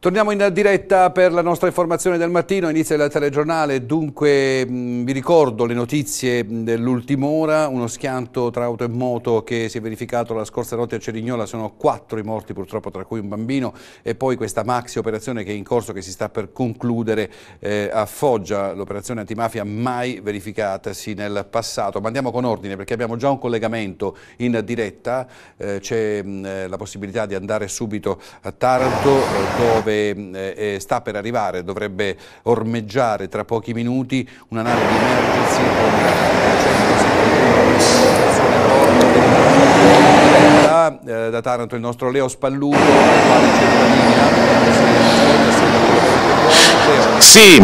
Torniamo in diretta per la nostra informazione del mattino, inizia il telegiornale, dunque vi ricordo le notizie dell'ultima ora, uno schianto tra auto e moto che si è verificato la scorsa notte a Cerignola, sono quattro i morti purtroppo tra cui un bambino e poi questa maxi operazione che è in corso che si sta per concludere eh, a Foggia, l'operazione antimafia mai verificatasi nel passato, ma andiamo con ordine perché abbiamo già un collegamento in diretta, eh, c'è la possibilità di andare subito a Taranto eh, dove dove eh, eh, sta per arrivare, dovrebbe ormeggiare tra pochi minuti una nave di emergency con 171 eh, da Taranto il nostro Leo Spalluto, sì,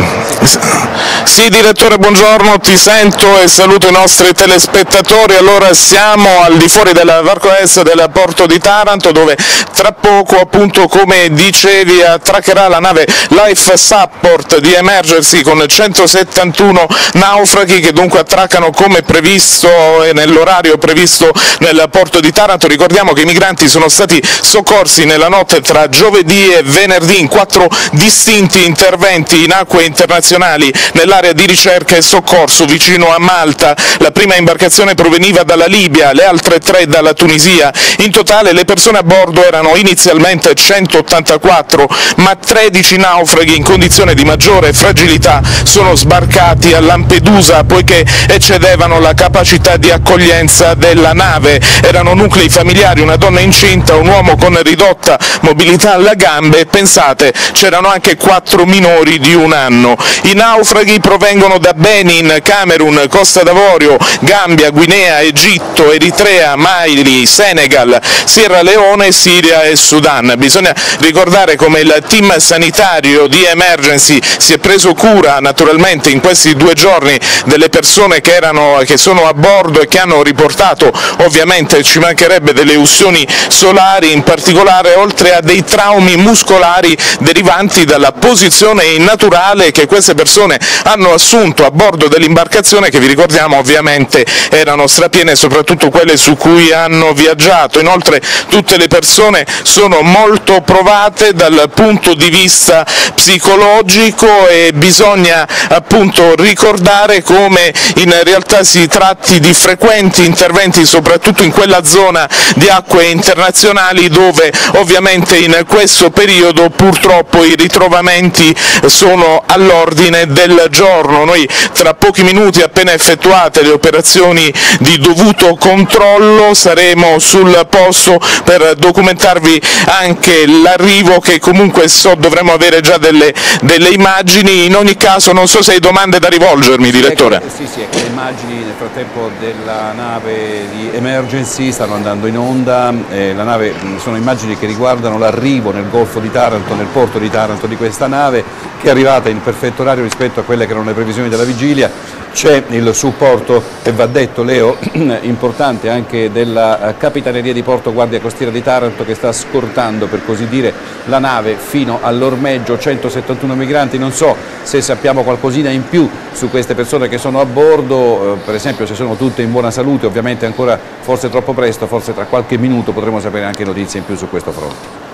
sì direttore buongiorno, ti sento e saluto i nostri telespettatori, allora siamo al di fuori della varco est del porto di Taranto dove tra poco appunto come dicevi attraccherà la nave Life Support di Emergency con 171 naufraghi che dunque attraccano come previsto e nell'orario previsto nel porto di Taranto, ricordiamo che i migranti sono stati soccorsi nella notte tra giovedì e venerdì in quattro distinti interventi interventi in acque internazionali nell'area di ricerca e soccorso vicino a Malta, la prima imbarcazione proveniva dalla Libia, le altre tre dalla Tunisia. In totale le persone a bordo erano inizialmente 184, ma 13 naufraghi in condizione di maggiore fragilità sono sbarcati a Lampedusa poiché eccedevano la capacità di accoglienza della nave. Erano nuclei familiari, una donna incinta, un uomo con ridotta mobilità alla gambe e pensate, c'erano anche quattro minori minori di un anno. I naufraghi provengono da Benin, Camerun, Costa d'Avorio, Gambia, Guinea, Egitto, Eritrea, Mali, Senegal, Sierra Leone, Siria e Sudan. Bisogna ricordare come il team sanitario di Emergency si è preso cura naturalmente in questi due giorni delle persone che, erano, che sono a bordo e che hanno riportato ovviamente ci mancherebbe delle ustioni solari in particolare oltre a dei traumi muscolari derivanti dalla posizione è naturale che queste persone hanno assunto a bordo dell'imbarcazione, che vi ricordiamo ovviamente erano strapiene, soprattutto quelle su cui hanno viaggiato. Inoltre tutte le persone sono molto provate dal punto di vista psicologico e bisogna appunto ricordare come in realtà si tratti di frequenti interventi, soprattutto in quella zona di acque internazionali dove ovviamente in questo periodo purtroppo i ritrovamenti sono all'ordine del giorno. Noi tra pochi minuti, appena effettuate le operazioni di dovuto controllo, saremo sul posto per documentarvi anche l'arrivo che comunque so dovremmo avere già delle, delle, immagini. In ogni caso non so se hai domande da rivolgermi, direttore. Ecco, sì, sì, ecco, le immagini nel frattempo della nave di Emergency stanno andando in onda, eh, nave, sono immagini che riguardano l'arrivo nel Golfo di Taranto, nel porto di Taranto di questa nave che è arrivata in perfetto orario rispetto a quelle che erano le previsioni della vigilia, c'è il supporto, e va detto Leo, importante anche della eh, Capitaneria di Porto Guardia Costiera di Taranto che sta scortando per così dire la nave fino all'ormeggio, 171 migranti, non so se sappiamo qualcosina in più su queste persone che sono a bordo, eh, per esempio se sono tutte in buona salute, ovviamente ancora forse troppo presto, forse tra qualche minuto potremo sapere anche notizie in più su questo fronte.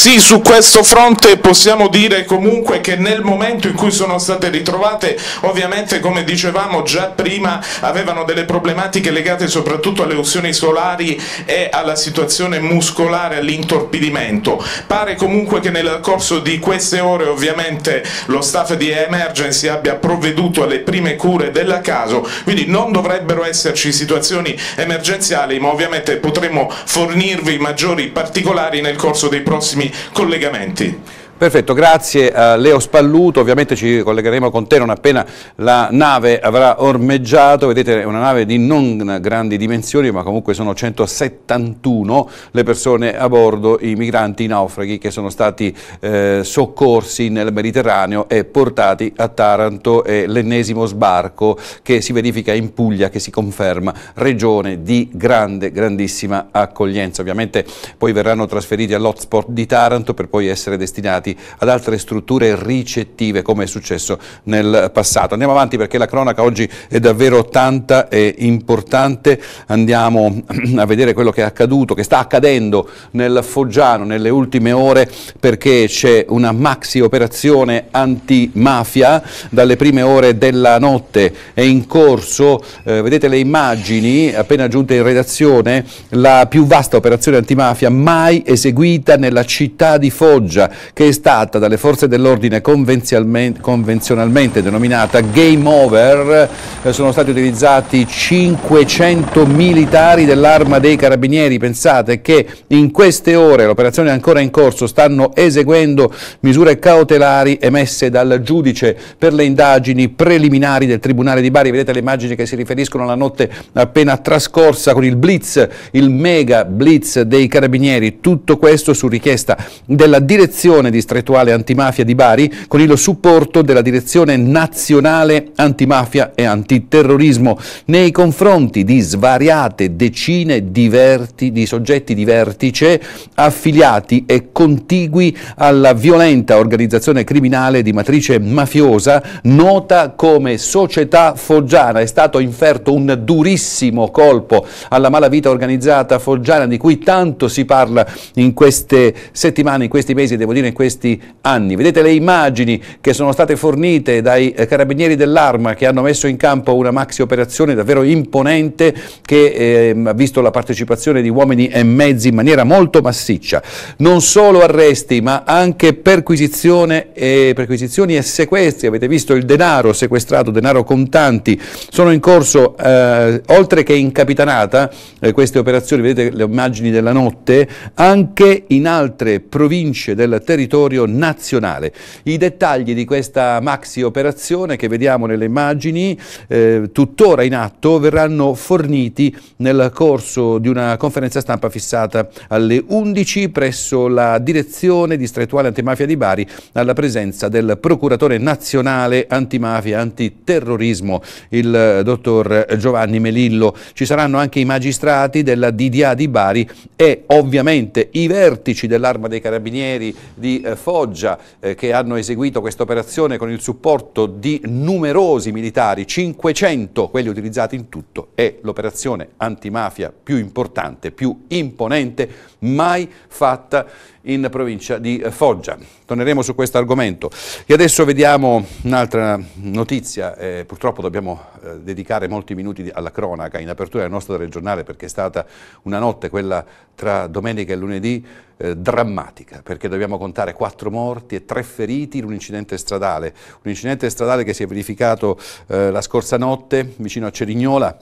Sì, su questo fronte possiamo dire comunque che nel momento in cui sono state ritrovate, ovviamente come dicevamo già prima, avevano delle problematiche legate soprattutto alle ustioni solari e alla situazione muscolare, all'intorpidimento. Pare comunque che nel corso di queste ore ovviamente lo staff di Emergency abbia provveduto alle prime cure della caso, quindi non dovrebbero esserci situazioni emergenziali, ma ovviamente potremo fornirvi maggiori particolari nel corso dei prossimi collegamenti. Perfetto, grazie a eh, Leo Spalluto, ovviamente ci collegheremo con te non appena la nave avrà ormeggiato, vedete è una nave di non grandi dimensioni ma comunque sono 171 le persone a bordo, i migranti, i naufraghi che sono stati eh, soccorsi nel Mediterraneo e portati a Taranto, è l'ennesimo sbarco che si verifica in Puglia che si conferma regione di grande, grandissima accoglienza, ovviamente poi verranno trasferiti all'hotspot di Taranto per poi essere destinati affidati ad altre strutture ricettive come è successo nel passato. Andiamo avanti perché la cronaca oggi è davvero tanta e importante, andiamo a vedere quello che è accaduto, che sta accadendo nel Foggiano nelle ultime ore perché c'è una maxi operazione antimafia dalle prime ore della notte, è in corso, eh, vedete le immagini appena giunte in redazione, la più vasta operazione antimafia mai eseguita nella città di Foggia che è stata dalle forze dell'ordine convenzionalmente denominata Game Over, eh, sono stati utilizzati 500 militari dell'arma dei carabinieri, pensate che in queste ore, l'operazione è ancora in corso, stanno eseguendo misure cautelari emesse dal giudice per le indagini preliminari del Tribunale di Bari, vedete le immagini che si riferiscono alla notte appena trascorsa con il blitz, il mega blitz dei carabinieri, tutto questo su richiesta della direzione di distrettuale antimafia di Bari con il supporto della Direzione Nazionale Antimafia e Antiterrorismo nei confronti di svariate decine di, verti, di soggetti di vertice affiliati e contigui alla violenta organizzazione criminale di matrice mafiosa nota come Società Foggiana. È stato inferto un durissimo colpo alla malavita organizzata foggiana di cui tanto si parla in queste settimane, in questi mesi, devo dire in questi questi anni. Vedete le immagini che sono state fornite dai eh, carabinieri dell'Arma che hanno messo in campo una maxi operazione davvero imponente che eh, ha visto la partecipazione di uomini e mezzi in maniera molto massiccia. Non solo arresti ma anche perquisizione e, perquisizioni e sequestri. Avete visto il denaro sequestrato, denaro contanti. Sono in corso, eh, oltre che in Capitanata, eh, queste operazioni, vedete le immagini della notte, anche in altre province del territorio territorio nazionale. I dettagli di questa maxi operazione che vediamo nelle immagini, eh, tuttora in atto, verranno forniti nel corso di una conferenza stampa fissata alle 11 presso la direzione distrettuale antimafia di Bari alla presenza del procuratore nazionale antimafia e antiterrorismo, il eh, dottor Giovanni Melillo. Ci saranno anche i magistrati della DDA di Bari e ovviamente i vertici dell'arma dei carabinieri di eh, eh, Foggia eh, che hanno eseguito questa operazione con il supporto di numerosi militari, 500 quelli utilizzati in tutto, è l'operazione antimafia più importante, più imponente mai fatta in provincia di Foggia torneremo su questo argomento. E adesso vediamo un'altra notizia, eh, purtroppo dobbiamo eh, dedicare molti minuti alla cronaca in apertura del nostro telegiornale perché è stata una notte, quella tra domenica e lunedì, eh, drammatica perché dobbiamo contare quattro morti e tre feriti in un incidente stradale, un incidente stradale che si è verificato eh, la scorsa notte vicino a Cerignola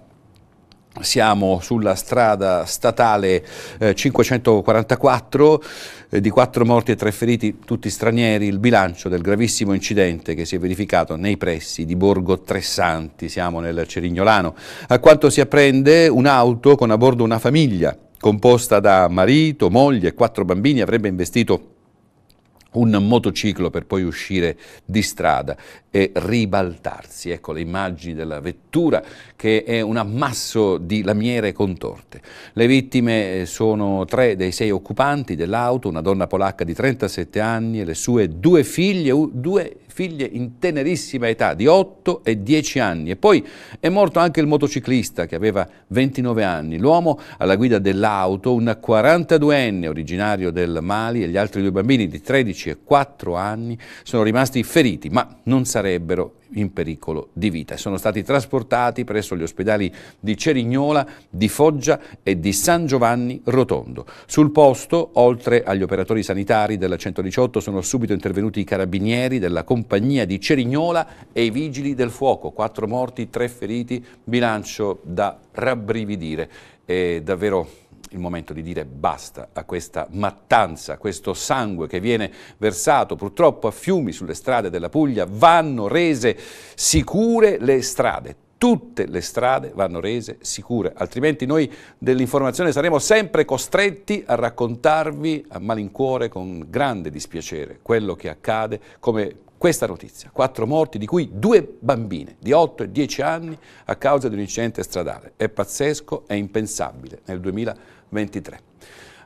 siamo sulla strada statale eh, 544, eh, di quattro morti e tre feriti, tutti stranieri, il bilancio del gravissimo incidente che si è verificato nei pressi di Borgo Tressanti, siamo nel Cerignolano. A quanto si apprende un'auto con a bordo una famiglia composta da marito, moglie e quattro bambini avrebbe investito un motociclo per poi uscire di strada e ribaltarsi. Ecco le immagini della vettura che è un ammasso di lamiere contorte. Le vittime eh, sono tre dei sei occupanti dell'auto, una donna polacca di 37 anni e le sue due figlie, due figlie in tenerissima età di 8 e 10 anni. E poi è morto anche il motociclista che aveva 29 anni. L'uomo alla guida dell'auto, un 42enne originario del Mali e gli altri due bambini di 13 e 4 anni sono rimasti feriti, ma non sa sarebbero in pericolo di vita sono stati trasportati presso gli ospedali di Cerignola, di Foggia e di San Giovanni Rotondo. Sul posto, oltre agli operatori sanitari della 118, sono subito intervenuti i carabinieri della compagnia di Cerignola e i vigili del fuoco. Quattro morti, tre feriti, bilancio da rabbrividire. È davvero il momento di dire basta a questa mattanza, a questo sangue che viene versato purtroppo a fiumi sulle strade della Puglia, vanno rese sicure le strade, tutte le strade vanno rese sicure, altrimenti noi dell'informazione saremo sempre costretti a raccontarvi a malincuore con grande dispiacere quello che accade come questa notizia, quattro morti di cui due bambine di 8 e 10 anni a causa di un incidente stradale. È pazzesco, è impensabile nel 2020. 23.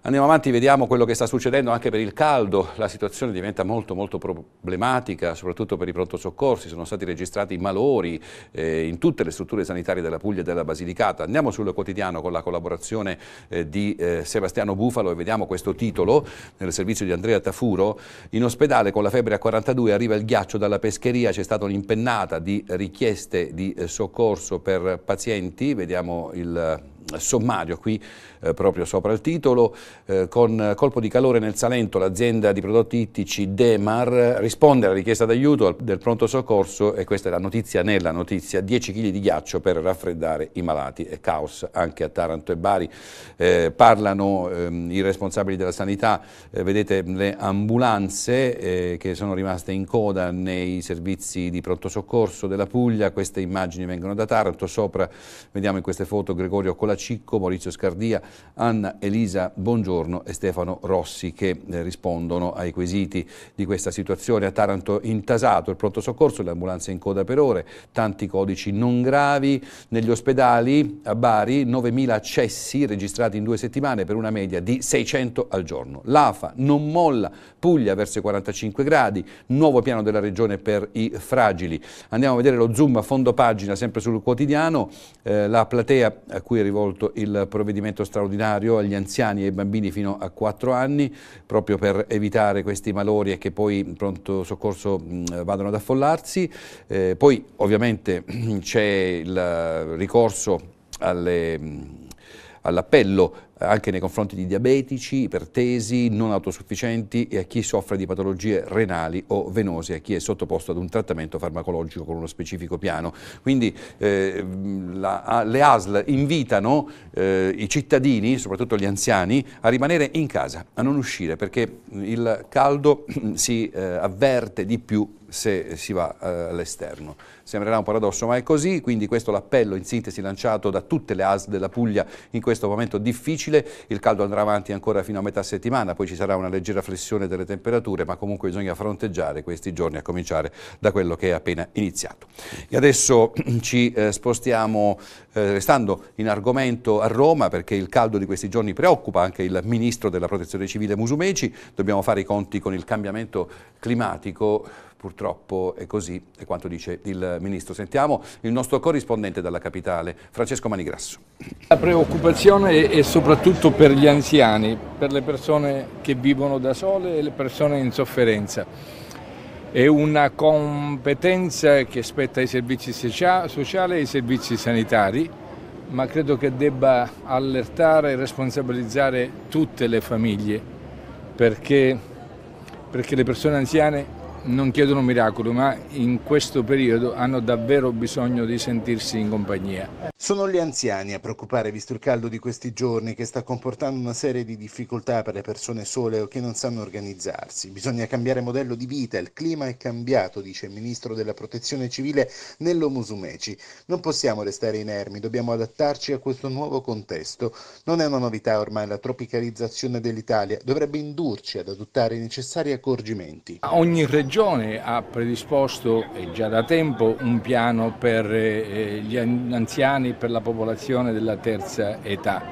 Andiamo avanti, vediamo quello che sta succedendo anche per il caldo, la situazione diventa molto molto problematica, soprattutto per i pronto soccorsi, sono stati registrati malori eh, in tutte le strutture sanitarie della Puglia e della Basilicata. Andiamo sul quotidiano con la collaborazione eh, di eh, Sebastiano Bufalo e vediamo questo titolo nel servizio di Andrea Tafuro. In ospedale con la febbre a 42 arriva il ghiaccio dalla pescheria, c'è stata un'impennata di richieste di eh, soccorso per pazienti, vediamo il eh, sommario qui eh, proprio sopra il titolo. Eh, con colpo di calore nel Salento l'azienda di prodotti ittici Demar risponde alla richiesta d'aiuto del pronto soccorso e questa è la notizia nella notizia, 10 kg di ghiaccio per raffreddare i malati e caos anche a Taranto e Bari. Eh, parlano ehm, i responsabili della sanità, eh, vedete le ambulanze eh, che sono rimaste in coda nei servizi di pronto soccorso della Puglia, queste immagini vengono da Taranto, sopra vediamo in queste foto Gregorio Colacicco, Maurizio Scardia, Anna Elisa buongiorno e Stefano Rossi che eh, rispondono ai quesiti di questa situazione. A Taranto intasato il pronto soccorso, le ambulanze in coda per ore, tanti codici non gravi. Negli ospedali a Bari 9.000 accessi registrati in due settimane per una media di 600 al giorno. L'AFA non molla, Puglia verso i 45 gradi, nuovo piano della regione per i fragili. Andiamo a vedere lo zoom a fondo pagina sempre sul quotidiano, eh, la platea a cui è rivolto il provvedimento straordinario straordinario agli anziani e ai bambini fino a 4 anni, proprio per evitare questi malori e che poi in pronto soccorso mh, vadano ad affollarsi. Eh, poi ovviamente c'è il ricorso alle all'appello anche nei confronti di diabetici, ipertesi, non autosufficienti e a chi soffre di patologie renali o venose, a chi è sottoposto ad un trattamento farmacologico con uno specifico piano. Quindi eh, la, le ASL invitano eh, i cittadini, soprattutto gli anziani, a rimanere in casa, a non uscire perché il caldo si eh, avverte di più se si va eh, all'esterno. Sembrerà un paradosso, ma è così, quindi questo è l'appello in sintesi lanciato da tutte le AS della Puglia in questo momento difficile, il caldo andrà avanti ancora fino a metà settimana, poi ci sarà una leggera flessione delle temperature, ma comunque bisogna fronteggiare questi giorni a cominciare da quello che è appena iniziato. E adesso ci eh, spostiamo, eh, restando in argomento a Roma, perché il caldo di questi giorni preoccupa anche il Ministro della Protezione Civile Musumeci, dobbiamo fare i conti con il cambiamento climatico Purtroppo è così, è quanto dice il Ministro. Sentiamo il nostro corrispondente dalla capitale, Francesco Manigrasso. La preoccupazione è soprattutto per gli anziani, per le persone che vivono da sole e le persone in sofferenza. È una competenza che spetta ai servizi sociali e ai servizi sanitari, ma credo che debba allertare e responsabilizzare tutte le famiglie, perché, perché le persone anziane non chiedono miracoli, ma in questo periodo hanno davvero bisogno di sentirsi in compagnia. Sono gli anziani a preoccupare, visto il caldo di questi giorni, che sta comportando una serie di difficoltà per le persone sole o che non sanno organizzarsi. Bisogna cambiare modello di vita, il clima è cambiato, dice il ministro della protezione civile Nello Musumeci. Non possiamo restare inermi, dobbiamo adattarci a questo nuovo contesto. Non è una novità ormai la tropicalizzazione dell'Italia, dovrebbe indurci ad adottare i necessari accorgimenti. Ogni regione Regione ha predisposto già da tempo un piano per eh, gli anziani, per la popolazione della terza età.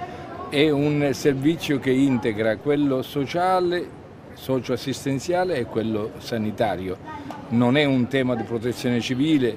È un servizio che integra quello sociale, socioassistenziale e quello sanitario. Non è un tema di protezione civile,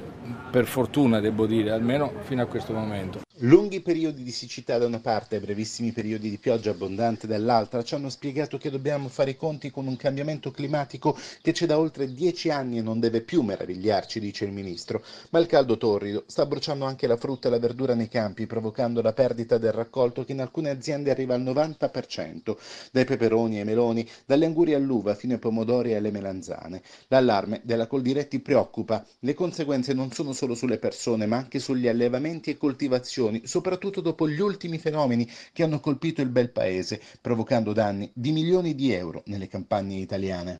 per fortuna devo dire, almeno fino a questo momento. Lunghi periodi di siccità da una parte e brevissimi periodi di pioggia abbondante dall'altra ci hanno spiegato che dobbiamo fare i conti con un cambiamento climatico che c'è da oltre dieci anni e non deve più meravigliarci, dice il ministro. Ma il caldo torrido sta bruciando anche la frutta e la verdura nei campi, provocando la perdita del raccolto che in alcune aziende arriva al 90%, dai peperoni ai meloni, dalle angurie all'uva fino ai pomodori e alle melanzane. L'allarme della Coldiretti preoccupa. Le conseguenze non sono solo sulle persone, ma anche sugli allevamenti e coltivazioni esplosioni, soprattutto dopo gli ultimi fenomeni che hanno colpito il bel paese, provocando danni di milioni di euro nelle campagne italiane.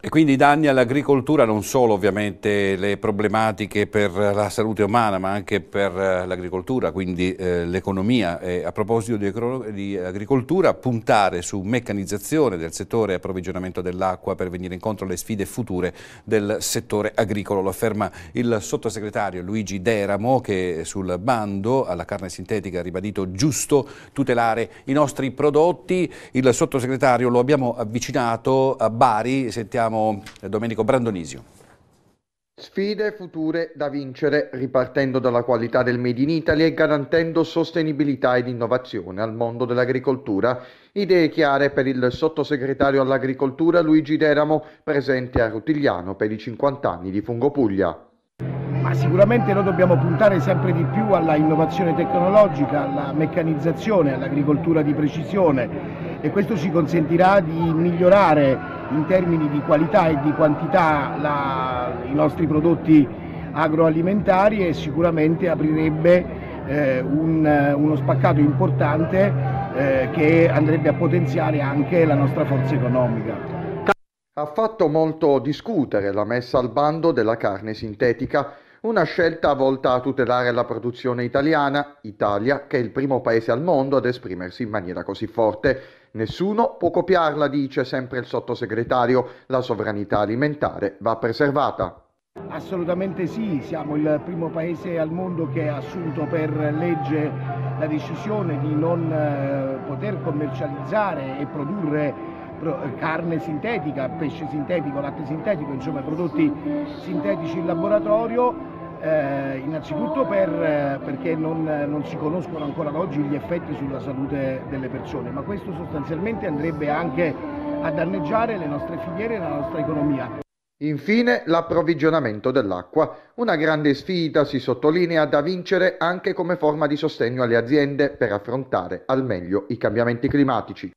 E quindi i danni all'agricoltura non solo ovviamente le problematiche per la salute umana ma anche per eh, l'agricoltura, quindi eh, l'economia. a proposito di, di, agricoltura, puntare su meccanizzazione del settore approvvigionamento dell'acqua per venire incontro alle sfide future del settore agricolo. Lo afferma il sottosegretario Luigi Deramo che sul bando alla carne sintetica ha ribadito giusto tutelare i nostri prodotti. Il sottosegretario lo abbiamo avvicinato a Bari, sentiamo sentiamo Domenico Brandonisio. Sfide future da vincere ripartendo dalla qualità del Made in Italy e garantendo sostenibilità ed innovazione al mondo dell'agricoltura. Idee chiare per il sottosegretario all'agricoltura Luigi Deramo, presente a Rutigliano per i 50 anni di Fungopuglia. Ma sicuramente noi dobbiamo puntare sempre di più alla innovazione tecnologica, alla meccanizzazione, all'agricoltura di precisione e questo ci consentirà di migliorare in termini di qualità e di quantità la, i nostri prodotti agroalimentari e sicuramente aprirebbe eh, un, uno spaccato importante eh, che andrebbe a potenziare anche la nostra forza economica. Ha fatto molto discutere la messa al bando della carne sintetica, una scelta volta a tutelare la produzione italiana, Italia che è il primo paese al mondo ad esprimersi in maniera così forte. Nessuno può copiarla, dice sempre il sottosegretario. La sovranità alimentare va preservata. Assolutamente sì, siamo il primo paese al mondo che ha assunto per legge la decisione di non eh, poter commercializzare e produrre carne sintetica, pesce sintetico, latte sintetico, insomma prodotti sintetici in laboratorio eh, innanzitutto per, eh, perché non, non, si conoscono ancora ad oggi gli effetti sulla salute delle persone, ma questo sostanzialmente andrebbe anche a danneggiare le nostre filiere e la nostra economia. Infine l'approvvigionamento dell'acqua, una grande sfida si sottolinea da vincere anche come forma di sostegno alle aziende per affrontare al meglio i cambiamenti climatici.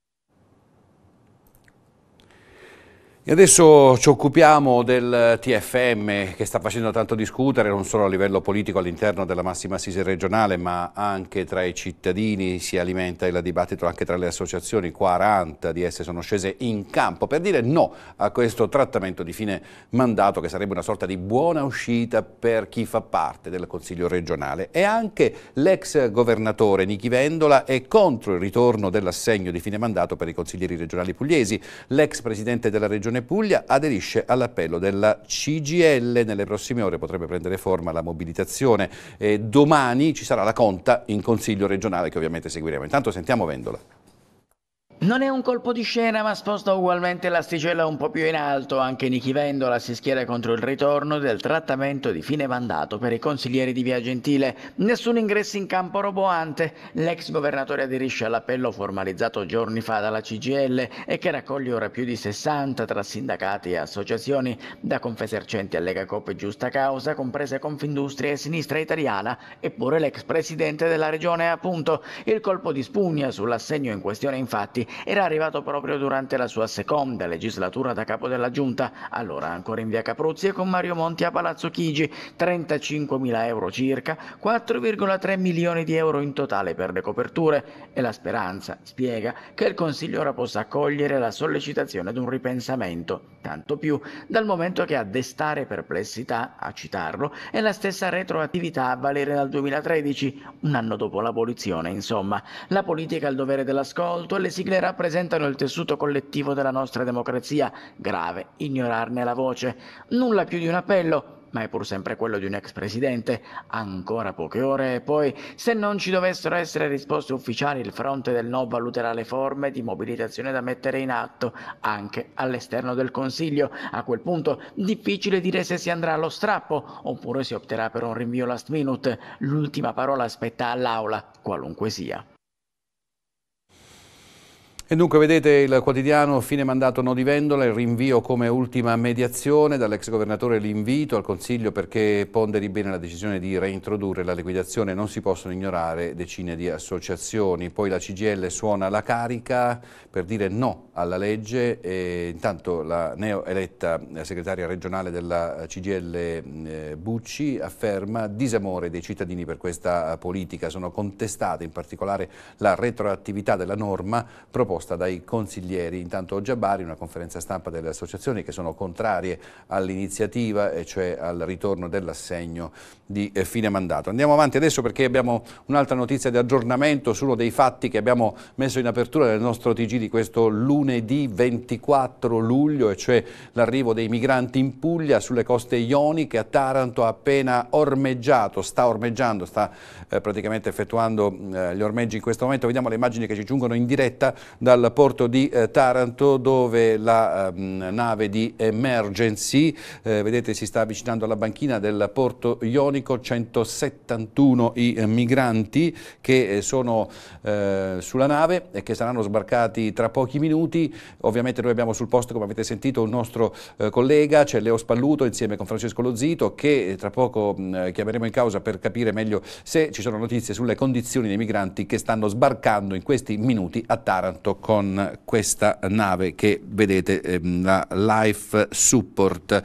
E adesso ci occupiamo del TFM che sta facendo tanto discutere non solo a livello politico all'interno della massima assise regionale ma anche tra i cittadini si alimenta il dibattito anche tra le associazioni, 40 di esse sono scese in campo per dire no a questo trattamento di fine mandato che sarebbe una sorta di buona uscita per chi fa parte del Consiglio regionale e anche l'ex governatore Nichi Vendola è contro il ritorno dell'assegno di fine mandato per i consiglieri regionali pugliesi, l'ex presidente della regione Regione Puglia aderisce all'appello della CGL. Nelle prossime ore potrebbe prendere forma la mobilitazione. E domani ci sarà la conta in Consiglio regionale che ovviamente seguiremo. Intanto sentiamo Vendola. Non è un colpo di scena, ma sposta ugualmente l'asticella un po' più in alto. Anche Nichi Vendola si schiera contro il ritorno del trattamento di fine mandato per i consiglieri di Via Gentile. Nessun ingresso in campo roboante. L'ex governatore aderisce all'appello formalizzato giorni fa dalla CGL e che raccoglie ora più di 60 tra sindacati e associazioni, da Confesercenti a Lega Coppa e Giusta Causa, comprese Confindustria e Sinistra Italiana, eppure l'ex presidente della regione appunto. Il colpo di spugna sull'assegno in questione, infatti, era arrivato proprio durante la sua seconda legislatura da capo della giunta, allora ancora in via Capruzzi e con Mario Monti a Palazzo Chigi, 35 mila euro circa, 4,3 milioni di euro in totale per le coperture e la speranza, spiega, che il Consiglio ora possa accogliere la sollecitazione ad un ripensamento, tanto più dal momento che a destare perplessità, a citarlo, è la stessa retroattività a valere dal 2013, un anno dopo l'abolizione, insomma. La politica ha il dovere dell'ascolto e le sigle rappresentano il tessuto collettivo della nostra democrazia, grave ignorarne la voce. Nulla più di un appello, ma è pur sempre quello di un ex presidente. Ancora poche ore e poi, se non ci dovessero essere risposte ufficiali, il fronte del no valuterà le forme di mobilitazione da mettere in atto anche all'esterno del Consiglio. A quel punto difficile dire se si andrà allo strappo oppure si opterà per un rinvio last minute. L'ultima parola aspetta all'Aula, qualunque sia. E dunque vedete il quotidiano fine mandato no di Vendola, il rinvio come ultima mediazione, dall'ex governatore l'invito al Consiglio perché ponderi bene la decisione di reintrodurre la liquidazione, non si possono ignorare decine di associazioni, poi la CGL suona la carica per dire no alla legge e intanto la neoeletta segretaria regionale della CGL eh, Bucci afferma disamore dei cittadini per questa politica, sono contestate in particolare la retroattività della norma proposta proposta dai consiglieri. Intanto oggi a Bari una conferenza stampa delle associazioni che sono contrarie all'iniziativa e cioè al ritorno dell'assegno di eh, fine mandato. Andiamo avanti adesso perché abbiamo un'altra notizia di aggiornamento su uno dei fatti che abbiamo messo in apertura del nostro TG di questo lunedì 24 luglio e cioè l'arrivo dei migranti in Puglia sulle coste ioniche a Taranto appena ormeggiato, sta ormeggiando, sta eh, praticamente effettuando eh, gli ormeggi in questo momento. Vediamo le immagini che ci giungono in diretta da dal porto di eh, Taranto dove la ehm, nave di Emergency, eh, vedete si sta avvicinando alla banchina del porto Ionico, 171 i eh, migranti che eh, sono eh, sulla nave e che saranno sbarcati tra pochi minuti. Ovviamente noi abbiamo sul posto, come avete sentito, un nostro collega, c'è Leo Spalluto insieme con Francesco Lozito che tra poco mh, mm, chiameremo in causa per capire meglio se ci sono notizie sulle condizioni dei migranti che stanno sbarcando in questi minuti a Taranto contatto con questa nave che vedete, ehm, la Life Support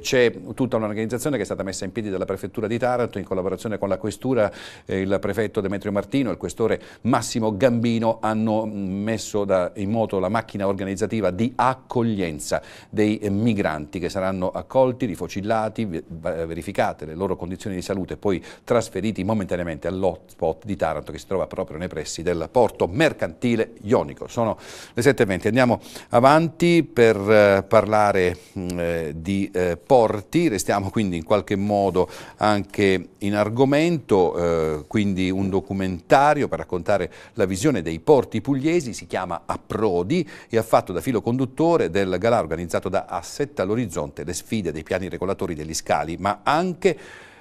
c'è tutta un'organizzazione che è stata messa in piedi dalla Prefettura di Taranto in collaborazione con la Questura, eh, il prefetto Demetrio Martino e il questore Massimo Gambino hanno mm, messo da, in moto la macchina organizzativa di accoglienza dei migranti che saranno accolti, rifocillati, verificate le loro condizioni di salute e poi trasferiti momentaneamente all'hotspot di Taranto che si trova proprio nei pressi del porto mercantile ionico. Sono le 7.20, andiamo avanti per eh, parlare mm, eh, di eh, porti, restiamo quindi in qualche modo anche in argomento, eh, quindi un documentario per raccontare la visione dei porti pugliesi, si chiama Approdi e ha fatto da filo conduttore del galà organizzato da Assetta all'Orizzonte le sfide dei piani regolatori degli scali, ma anche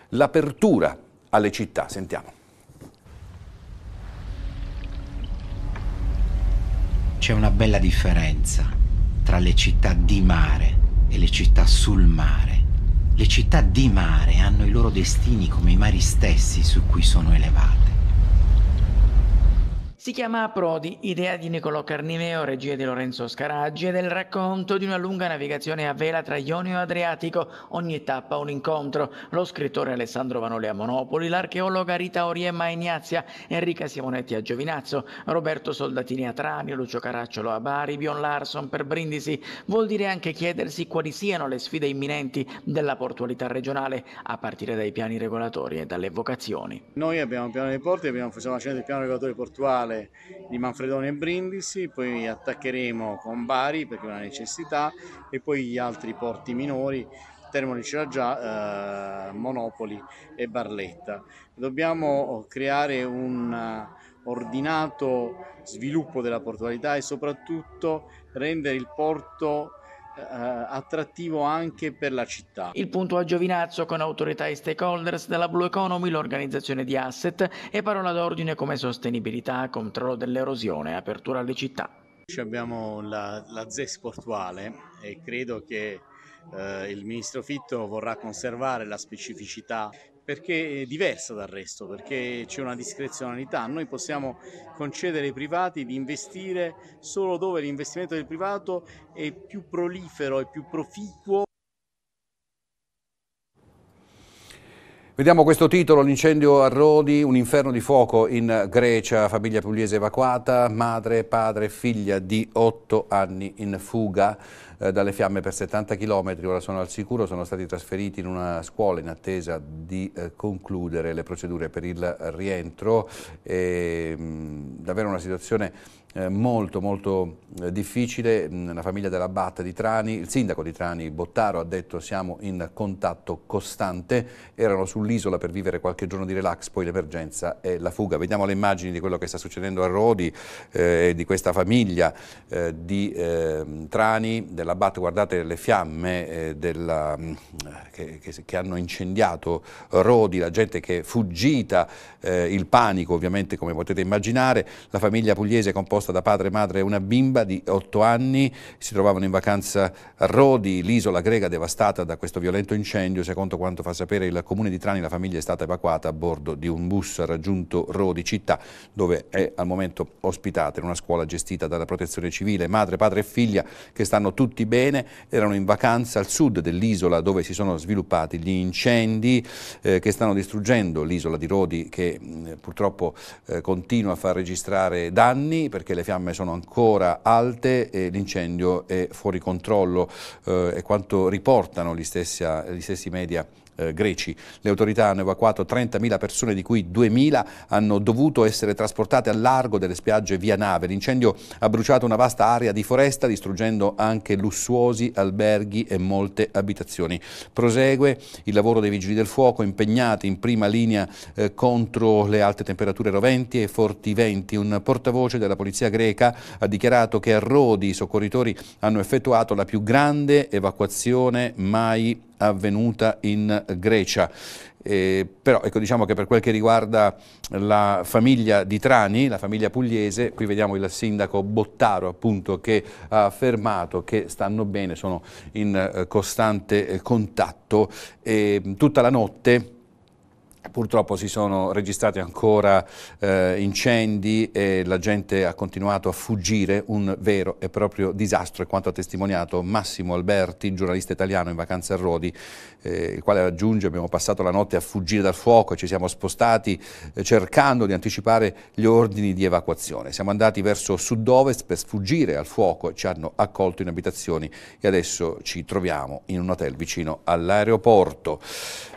l'apertura alle città. Sentiamo. C'è una bella differenza tra le città di mare e le città sul mare. Le città di mare hanno i loro destini come i mari stessi su cui sono elevate. Si chiama Prodi, idea di Niccolò Carnimeo, regia di Lorenzo Scaraggi e del racconto di una lunga navigazione a vela tra Ionio e Adriatico, ogni tappa un incontro. Lo scrittore Alessandro Vanoli a Monopoli, l'archeologa Rita Oriemma a Ignazia, Enrica Simonetti a Giovinazzo, Roberto Soldatini a Tranio, Lucio Caracciolo a Bari, Bion Larson per Brindisi. Vuol dire anche chiedersi quali siano le sfide imminenti della portualità regionale, a partire dai piani regolatori e dalle vocazioni. Noi abbiamo un piano dei porti, abbiamo, facciamo del piano regolatorio portuale finale di Manfredone e Brindisi, poi attaccheremo con Bari perché è una necessità e poi gli altri porti minori Termoli c'era già, eh, Monopoli e Barletta. Dobbiamo oh, creare un eh, ordinato sviluppo della portualità e soprattutto rendere il porto eh, attrattivo anche per la città. Il punto a Giovinazzo con autorità e stakeholders della Blue Economy, l'organizzazione di asset e parola d'ordine come sostenibilità, controllo dell'erosione, apertura alle città. Abbiamo la, la ZES portuale e credo che eh, il ministro Fitto vorrà conservare la specificità perché è diversa dal resto, perché c'è una discrezionalità. Noi possiamo concedere ai privati di investire solo dove l'investimento del privato è più prolifero e più proficuo Vediamo questo titolo, l'incendio a Rodi, un inferno di fuoco in Grecia, famiglia pugliese evacuata, madre, padre, figlia di 8 anni in fuga eh, dalle fiamme per 70 km, ora sono al sicuro, sono stati trasferiti in una scuola in attesa di eh, concludere le procedure per il rientro. E, ehm, mh, davvero una situazione eh, molto molto eh, difficile, mm, la famiglia della Batta di Trani, il sindaco di Trani Bottaro ha detto siamo in contatto costante, erano sull'isola per vivere qualche giorno di relax, poi l'emergenza e la fuga. Vediamo le immagini di quello che sta succedendo a Rodi eh, e eh, di questa famiglia eh, di eh, Trani, della Batta, guardate le fiamme della, mm, che, che, che, hanno incendiato Rodi, la gente che è fuggita, il panico ovviamente come potete immaginare, la famiglia pugliese è composta composta da padre, madre e una bimba di 8 anni, si trovavano in vacanza a Rodi, l'isola greca devastata da questo violento incendio. Secondo quanto fa sapere il comune di Trani, la famiglia è stata evacuata a bordo di un bus raggiunto Rodi, città dove è al momento ospitata in una scuola gestita dalla protezione civile. Madre, padre e figlia che stanno tutti bene, erano in vacanza al sud dell'isola dove si sono sviluppati gli incendi eh, che stanno distruggendo l'isola di Rodi che mh, purtroppo eh, continua a far registrare danni perché le fiamme sono ancora alte e l'incendio è fuori controllo, eh, è quanto riportano gli stessi, gli stessi media eh, greci. Le autorità hanno evacuato 30.000 persone, di cui 2.000 hanno dovuto essere trasportate al largo delle spiagge via nave. L'incendio ha bruciato una vasta area di foresta, distruggendo anche lussuosi alberghi e molte abitazioni. Prosegue il lavoro dei vigili del fuoco, impegnati in prima linea eh, contro le alte temperature roventi e forti venti. Un portavoce della polizia greca ha dichiarato che a Rodi i soccorritori hanno effettuato la più grande evacuazione mai avvenuta in Grecia. Eh, però ecco, diciamo che per quel che riguarda la famiglia di Trani, la famiglia pugliese, qui vediamo il sindaco Bottaro appunto che ha affermato che stanno bene, sono in eh, costante eh, contatto e tutta la notte Purtroppo si sono registrati ancora eh, incendi e la gente ha continuato a fuggire, un vero e proprio disastro, è quanto ha testimoniato Massimo Alberti, giornalista italiano in vacanza a Rodi, eh, il quale aggiunge abbiamo passato la notte a fuggire dal fuoco e ci siamo spostati eh, cercando di anticipare gli ordini di evacuazione. Siamo andati verso sud-ovest per sfuggire al fuoco, e ci hanno accolto in abitazioni e adesso ci troviamo in un hotel vicino all'aeroporto.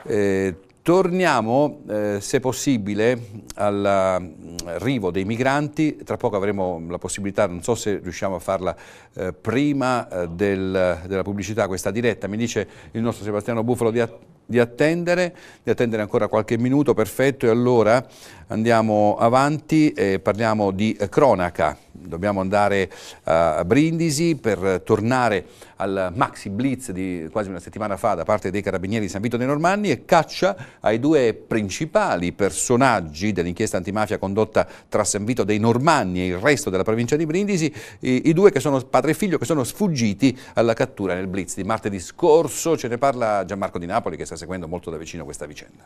Eh, Torniamo, eh, se possibile, all'arrivo mm, dei migranti. Tra poco avremo la possibilità, non so se riusciamo a farla eh, prima eh, del, della pubblicità, questa diretta. Mi dice il nostro Sebastiano Bufalo di, di, attendere, di attendere ancora qualche minuto, perfetto. E allora Andiamo avanti e parliamo di eh, cronaca. Dobbiamo andare eh, a Brindisi per tornare al maxi blitz di quasi una settimana fa da parte dei carabinieri di San Vito dei Normanni e caccia ai due principali personaggi dell'inchiesta antimafia condotta tra San Vito dei Normanni e il resto della provincia di Brindisi, i, i due che sono padre e figlio che sono sfuggiti alla cattura nel blitz di martedì scorso. Ce ne parla Gianmarco Di Napoli che sta seguendo molto da vicino questa vicenda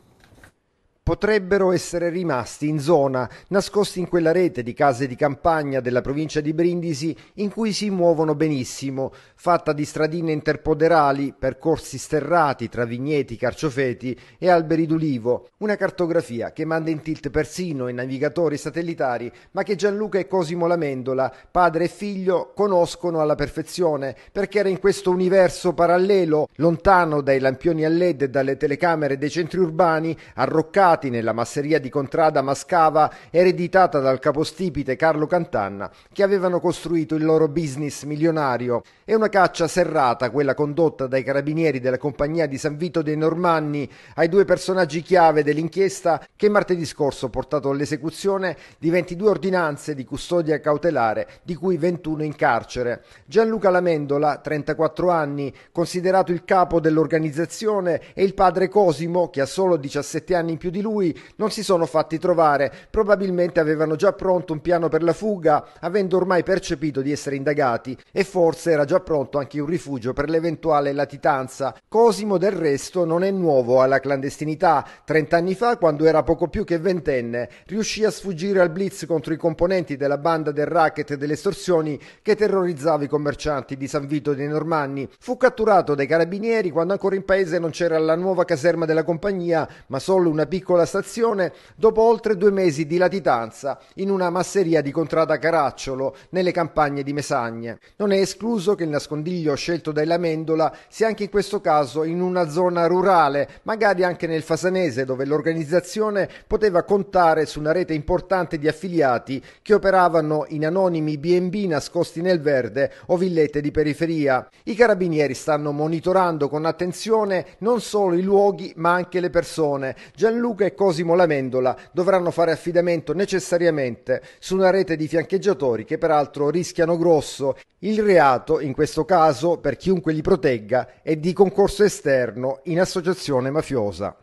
potrebbero essere rimasti in zona, nascosti in quella rete di case di campagna della provincia di Brindisi in cui si muovono benissimo, fatta di stradine interpoderali, percorsi sterrati tra vigneti, carciofeti e alberi d'ulivo, una cartografia che manda in tilt persino i navigatori satellitari, ma che Gianluca e Cosimo Lamendola, padre e figlio, conoscono alla perfezione, perché era in questo universo parallelo, lontano dai lampioni a led e dalle telecamere dei centri urbani, arroccato Soldati nella masseria di Contrada Mascava, ereditata dal capostipite Carlo Cantanna, che avevano costruito il loro business milionario. È una caccia serrata, quella condotta dai carabinieri della compagnia di San Vito dei Normanni ai due personaggi chiave dell'inchiesta che martedì scorso ha portato all'esecuzione di 22 ordinanze di custodia cautelare, di cui 21 in carcere. Gianluca Lamendola, 34 anni, considerato il capo dell'organizzazione, e il padre Cosimo, che ha solo 17 anni in più di lui non si sono fatti trovare, probabilmente avevano già pronto un piano per la fuga, avendo ormai percepito di essere indagati, e forse era già pronto anche un rifugio per l'eventuale latitanza. Cosimo del resto non è nuovo alla clandestinità, trent'anni fa, quando era poco più che ventenne, riuscì a sfuggire al blitz contro i componenti della banda del racket e delle estorsioni che terrorizzava i commercianti di San Vito dei Normanni. Fu catturato dai carabinieri quando ancora in paese non c'era la nuova caserma della compagnia, ma solo una piccola piccola stazione dopo oltre due mesi di latitanza in una masseria di Contrada Caracciolo nelle campagne di Mesagne. Non è escluso che il nascondiglio scelto dai Lamendola sia anche in questo caso in una zona rurale, magari anche nel Fasanese dove l'organizzazione poteva contare su una rete importante di affiliati che operavano in anonimi B&B nascosti nel verde o villette di periferia. I carabinieri stanno monitorando con attenzione non solo i luoghi ma anche le persone. Gianluca Luca e Cosimo Lamendola dovranno fare affidamento necessariamente su una rete di fiancheggiatori che peraltro rischiano grosso. Il reato, in questo caso, per chiunque li protegga, è di concorso esterno in associazione mafiosa.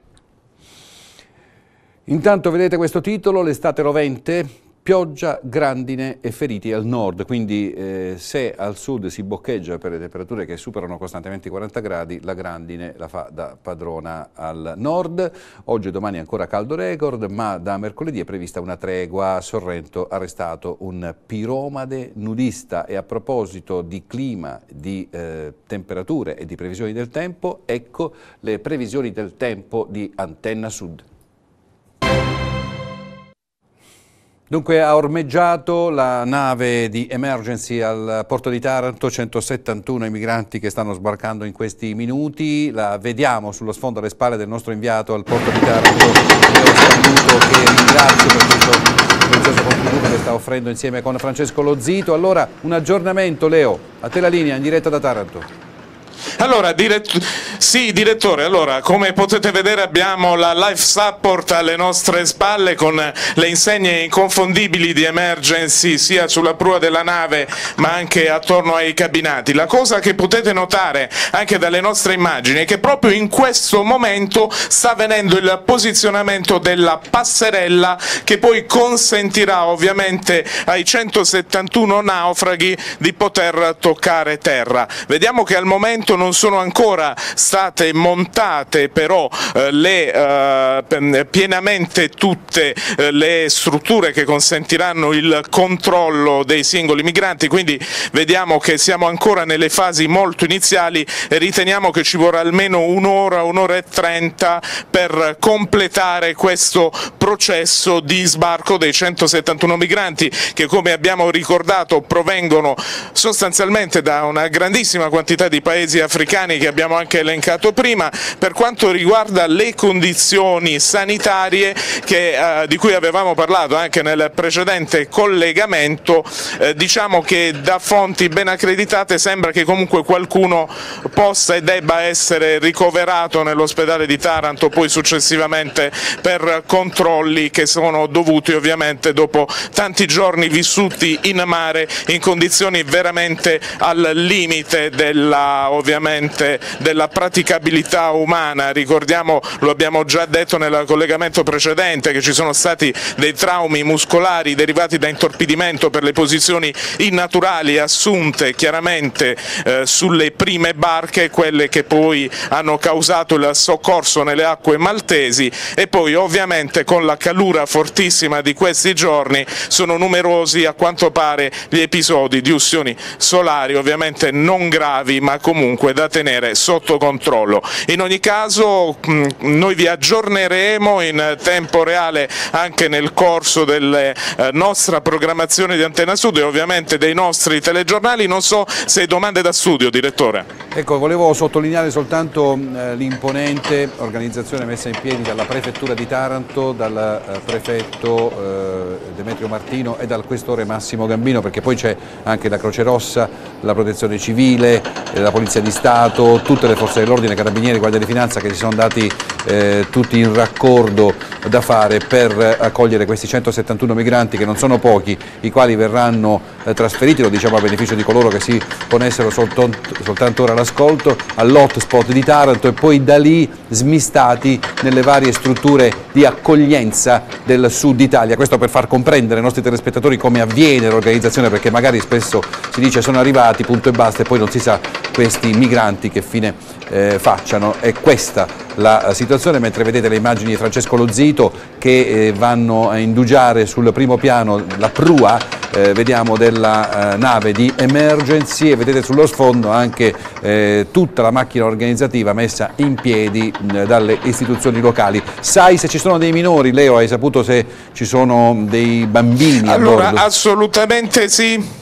Intanto vedete questo titolo, l'estate rovente, Pioggia, grandine e feriti al nord, quindi eh, se al sud si boccheggia per le temperature che superano costantemente i 40 gradi, la grandine la fa da padrona al nord. Oggi e domani ancora caldo record, ma da mercoledì è prevista una tregua. A Sorrento arrestato un piromade nudista e a proposito di clima, di eh, temperature e di previsioni del tempo, ecco le previsioni del tempo di Antenna Sud. Dunque ha ormeggiato la nave di emergency al porto di Taranto, 171 i migranti che stanno sbarcando in questi minuti, la vediamo sullo sfondo alle spalle del nostro inviato al porto di Taranto, Leo Spannuto che ringrazio per questo prezioso contributo che sta offrendo insieme con Francesco Lozzito. Allora un aggiornamento Leo, a te la linea in diretta da Taranto. Allora, diret sì, direttore, allora, come potete vedere abbiamo la Life Support alle nostre spalle con le insegne inconfondibili di Emergency sia sulla prua della nave ma anche attorno ai cabinati. La cosa che potete notare anche dalle nostre immagini è che proprio in questo momento sta avvenendo il posizionamento della passerella che poi consentirà ovviamente ai 171 naufraghi di poter toccare terra. Vediamo che al momento momento non sono ancora state montate però eh, le, eh, pienamente tutte eh, le strutture che consentiranno il controllo dei singoli migranti, quindi vediamo che siamo ancora nelle fasi molto iniziali e riteniamo che ci vorrà almeno un'ora, un'ora e trenta per completare questo processo di sbarco dei 171 migranti che come abbiamo ricordato provengono sostanzialmente da una grandissima quantità di paesi africani che abbiamo anche elencato prima, per quanto riguarda le condizioni sanitarie che, eh, di cui avevamo parlato anche nel precedente collegamento, eh, diciamo che da fonti ben accreditate sembra che comunque qualcuno possa e debba essere ricoverato nell'ospedale di Taranto poi successivamente per controlli che sono dovuti ovviamente dopo tanti giorni vissuti in mare in condizioni veramente al limite della, ovviamente ovviamente della praticabilità umana, ricordiamo, lo abbiamo già detto nel collegamento precedente, che ci sono stati dei traumi muscolari derivati da intorpidimento per le posizioni innaturali assunte chiaramente eh, sulle prime barche, quelle che poi hanno causato il soccorso nelle acque maltesi e poi ovviamente con la calura fortissima di questi giorni sono numerosi a quanto pare gli episodi di ustioni solari, ovviamente non gravi ma comunque comunque da tenere sotto controllo. In ogni caso noi vi aggiorneremo in tempo reale anche nel corso della eh, nostra programmazione di Antena Sud e ovviamente dei nostri telegiornali, non so se hai domande da studio direttore. Ecco, volevo sottolineare soltanto l'imponente organizzazione messa in piedi dalla prefettura di Taranto, dal eh, prefetto eh, Demetrio Martino e dal questore Massimo Gambino perché poi c'è anche la Croce Rossa, la protezione civile, la polizia Polizia di Stato, tutte le forze dell'ordine, Carabinieri, Guardia di Finanza che si sono dati eh, tutti in raccordo da fare per accogliere questi 171 migranti che non sono pochi, i quali verranno eh, trasferiti, lo diciamo a beneficio di coloro che si ponessero soltanto, soltanto ora all'ascolto, all'hotspot di Taranto e poi da lì smistati nelle varie strutture di accoglienza del sud Italia. Questo per far comprendere ai nostri telespettatori come avviene l'organizzazione perché magari spesso si dice sono arrivati, punto e basta e poi non si sa questi migranti che fine eh, facciano. È questa la situazione, mentre vedete le immagini di Francesco Lozito che eh, vanno a indugiare sul primo piano la prua eh, vediamo della eh, nave di Emergency e vedete sullo sfondo anche eh, tutta la macchina organizzativa messa in piedi dalle istituzioni locali. Sai se ci sono dei minori, Leo, hai saputo se ci sono dei bambini allora, Assolutamente sì.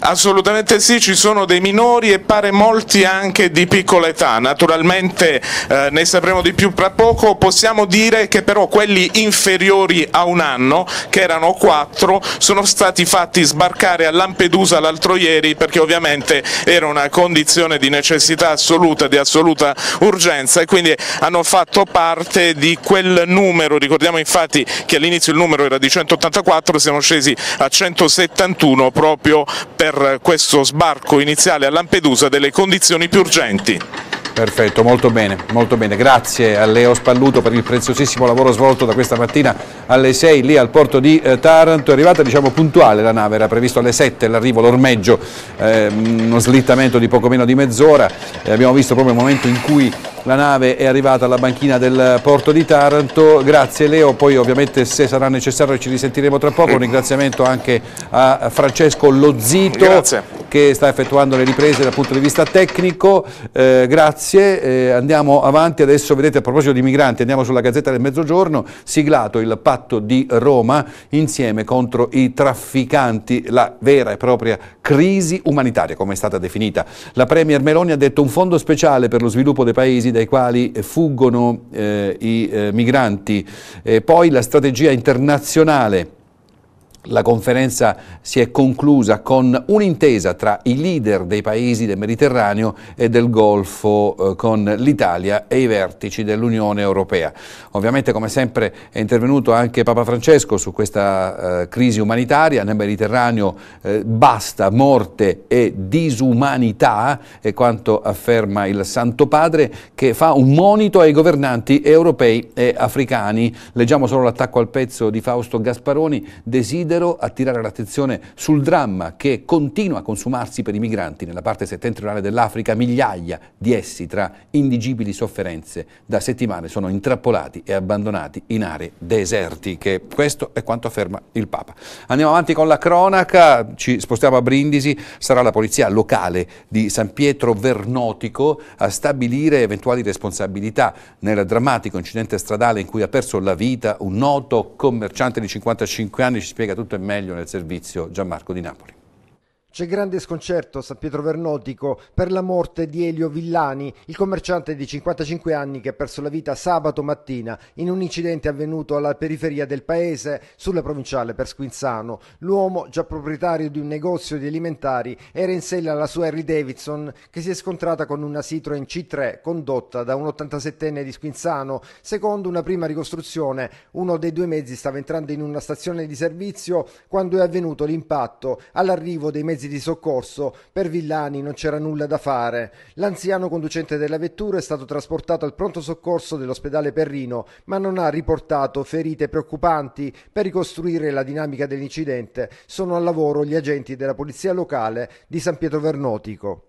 Assolutamente sì, ci sono dei minori e pare molti anche di piccola età, naturalmente eh, ne sapremo di più tra poco, possiamo dire che però quelli inferiori a un anno, che erano quattro, sono stati fatti sbarcare a Lampedusa l'altro ieri perché ovviamente era una condizione di necessità assoluta, di assoluta urgenza e quindi hanno fatto parte di quel numero, ricordiamo infatti che all'inizio il numero era di 184, siamo scesi a 171 proprio per per questo sbarco iniziale a Lampedusa delle condizioni più urgenti. Perfetto, molto bene, molto bene. Grazie a Leo Spalluto per il preziosissimo lavoro svolto da questa mattina alle 6 lì al porto di eh, Taranto. È arrivata diciamo, puntuale la nave, era previsto alle 7 l'arrivo, l'ormeggio, eh, uno slittamento di poco meno di mezz'ora. Eh, abbiamo visto proprio il momento in cui la nave è arrivata alla banchina del porto di Taranto. Grazie Leo, poi ovviamente se sarà necessario ci risentiremo tra poco. Un ringraziamento anche a Francesco Lozzi Benedetto grazie. che sta effettuando le riprese dal punto di vista tecnico, eh, grazie, eh, andiamo avanti adesso, vedete a proposito di migranti, andiamo sulla Gazzetta del Mezzogiorno, siglato il patto di Roma insieme contro i trafficanti, la vera e propria crisi umanitaria come è stata definita. La Premier Meloni ha detto un fondo speciale per lo sviluppo dei paesi dai quali fuggono eh, i eh, migranti, poi la strategia internazionale la conferenza si è conclusa con un'intesa tra i leader dei paesi del Mediterraneo e del Golfo eh, con l'Italia e i vertici dell'Unione Europea. Ovviamente come sempre è intervenuto anche Papa Francesco su questa eh, crisi umanitaria, nel Mediterraneo eh, basta morte e disumanità, è quanto afferma il Santo Padre che fa un monito ai governanti europei e africani. Leggiamo solo l'attacco al pezzo di Fausto Gasparoni, desidera decisero attirare l'attenzione sul dramma che continua a consumarsi per i migranti nella parte settentrionale dell'Africa. Migliaia di essi, tra indigibili sofferenze, da settimane sono intrappolati e abbandonati in aree desertiche. Questo è quanto afferma il Papa. Andiamo avanti con la cronaca, ci spostiamo a Brindisi, sarà la polizia locale di San Pietro Vernotico a stabilire eventuali responsabilità nel drammatico incidente stradale in cui ha perso la vita un noto commerciante di 55 anni, ci spiega tutto è meglio nel servizio Gianmarco di Napoli. C'è grande sconcerto a San Pietro Vernotico per la morte di Elio Villani, il commerciante di 55 anni che ha perso la vita sabato mattina in un incidente avvenuto alla periferia del paese, sulla provinciale per Squinzano. L'uomo, già proprietario di un negozio di alimentari, era in sella alla sua Harry Davidson che si è scontrata con una Citroen C3 condotta da un 87enne di Squinzano. Secondo una prima ricostruzione, uno dei due mezzi stava entrando in una stazione di servizio quando è avvenuto l'impatto. All'arrivo dei mezzi mezzi di soccorso, per Villani non c'era nulla da fare. L'anziano conducente della vettura è stato trasportato al pronto soccorso dell'ospedale Perrino, ma non ha riportato ferite preoccupanti. Per ricostruire la dinamica dell'incidente sono al lavoro gli agenti della polizia locale di San Pietro Vernotico.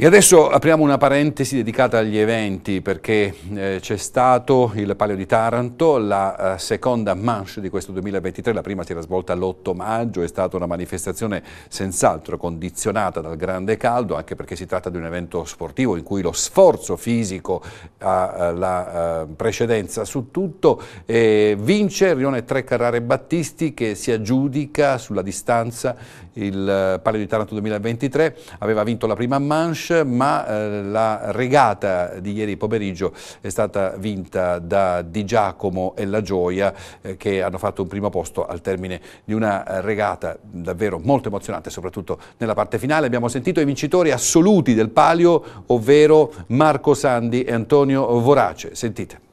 E adesso apriamo una parentesi dedicata agli eventi perché eh, c'è stato il Palio di Taranto, la eh, seconda manche di questo 2023, la prima si era svolta l'8 maggio, è stata una manifestazione senz'altro condizionata dal grande caldo anche perché si tratta di un evento sportivo in cui lo sforzo fisico ha eh, la eh, precedenza su tutto. vince Rione Tre Carrare Battisti che si aggiudica sulla distanza il eh, Palio di Taranto 2023, aveva vinto la prima manche Bush, ma eh, la regata di ieri pomeriggio è stata vinta da Di Giacomo e La Gioia eh, che hanno fatto un primo posto al termine di una eh, regata davvero molto emozionante, soprattutto nella parte finale. Abbiamo sentito i vincitori assoluti del palio, ovvero Marco Sandi e Antonio Vorace. Sentite.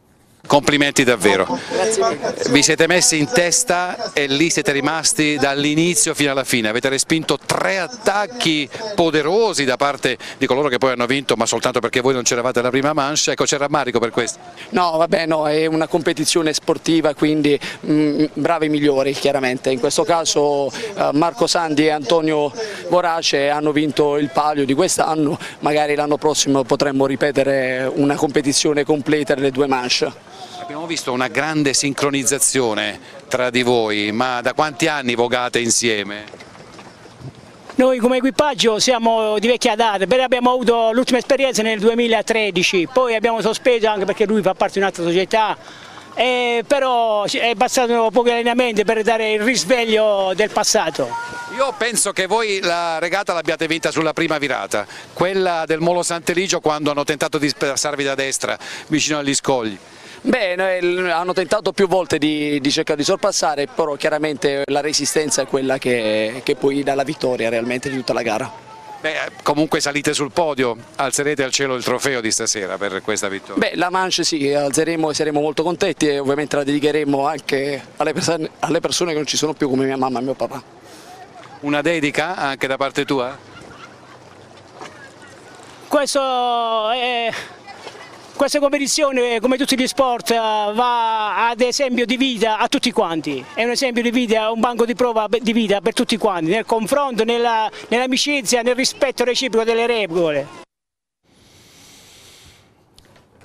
Complimenti davvero, vi siete messi in testa e lì siete rimasti dall'inizio fino alla fine, avete respinto tre attacchi poderosi da parte di coloro che poi hanno vinto ma soltanto perché voi non c'eravate alla prima mancia, ecco c'è rammarico per questo? No vabbè no, è una competizione sportiva quindi mh, mm, bravi migliori chiaramente, in questo caso eh, Marco Sandi e Antonio Vorace hanno vinto il palio di quest'anno, magari l'anno prossimo potremmo ripetere una competizione completa delle due manche. Abbiamo visto una grande sincronizzazione tra di voi, ma da quanti anni vogate insieme? Noi come equipaggio siamo di vecchia data, abbiamo avuto l'ultima esperienza nel 2013, poi abbiamo sospeso anche perché lui fa parte di un'altra società, però è bastato pochi allenamenti per dare il risveglio del passato. Io penso che voi la regata l'abbiate vinta sulla prima virata, quella del Molo Sant'Eligio quando hanno tentato di passarvi da destra vicino agli scogli. Beh, eh, hanno tentato più volte di, di, cercare di sorpassare, però chiaramente la resistenza è quella che, che poi dà la vittoria realmente di tutta la gara. Beh, eh, comunque salite sul podio, alzerete al cielo il trofeo di stasera per questa vittoria? Beh, la manche sì, alzeremo e saremo molto contenti e ovviamente la dedicheremo anche alle persone, alle persone che non ci sono più come mia mamma e mio papà. Una dedica anche da parte tua? Questo è questa competizione, come tutti gli sport, eh, va ad esempio di vita a tutti quanti, è un esempio di vita, un banco di prova di vita per tutti quanti, nel confronto, nell'amicizia, nell nel rispetto reciproco delle regole.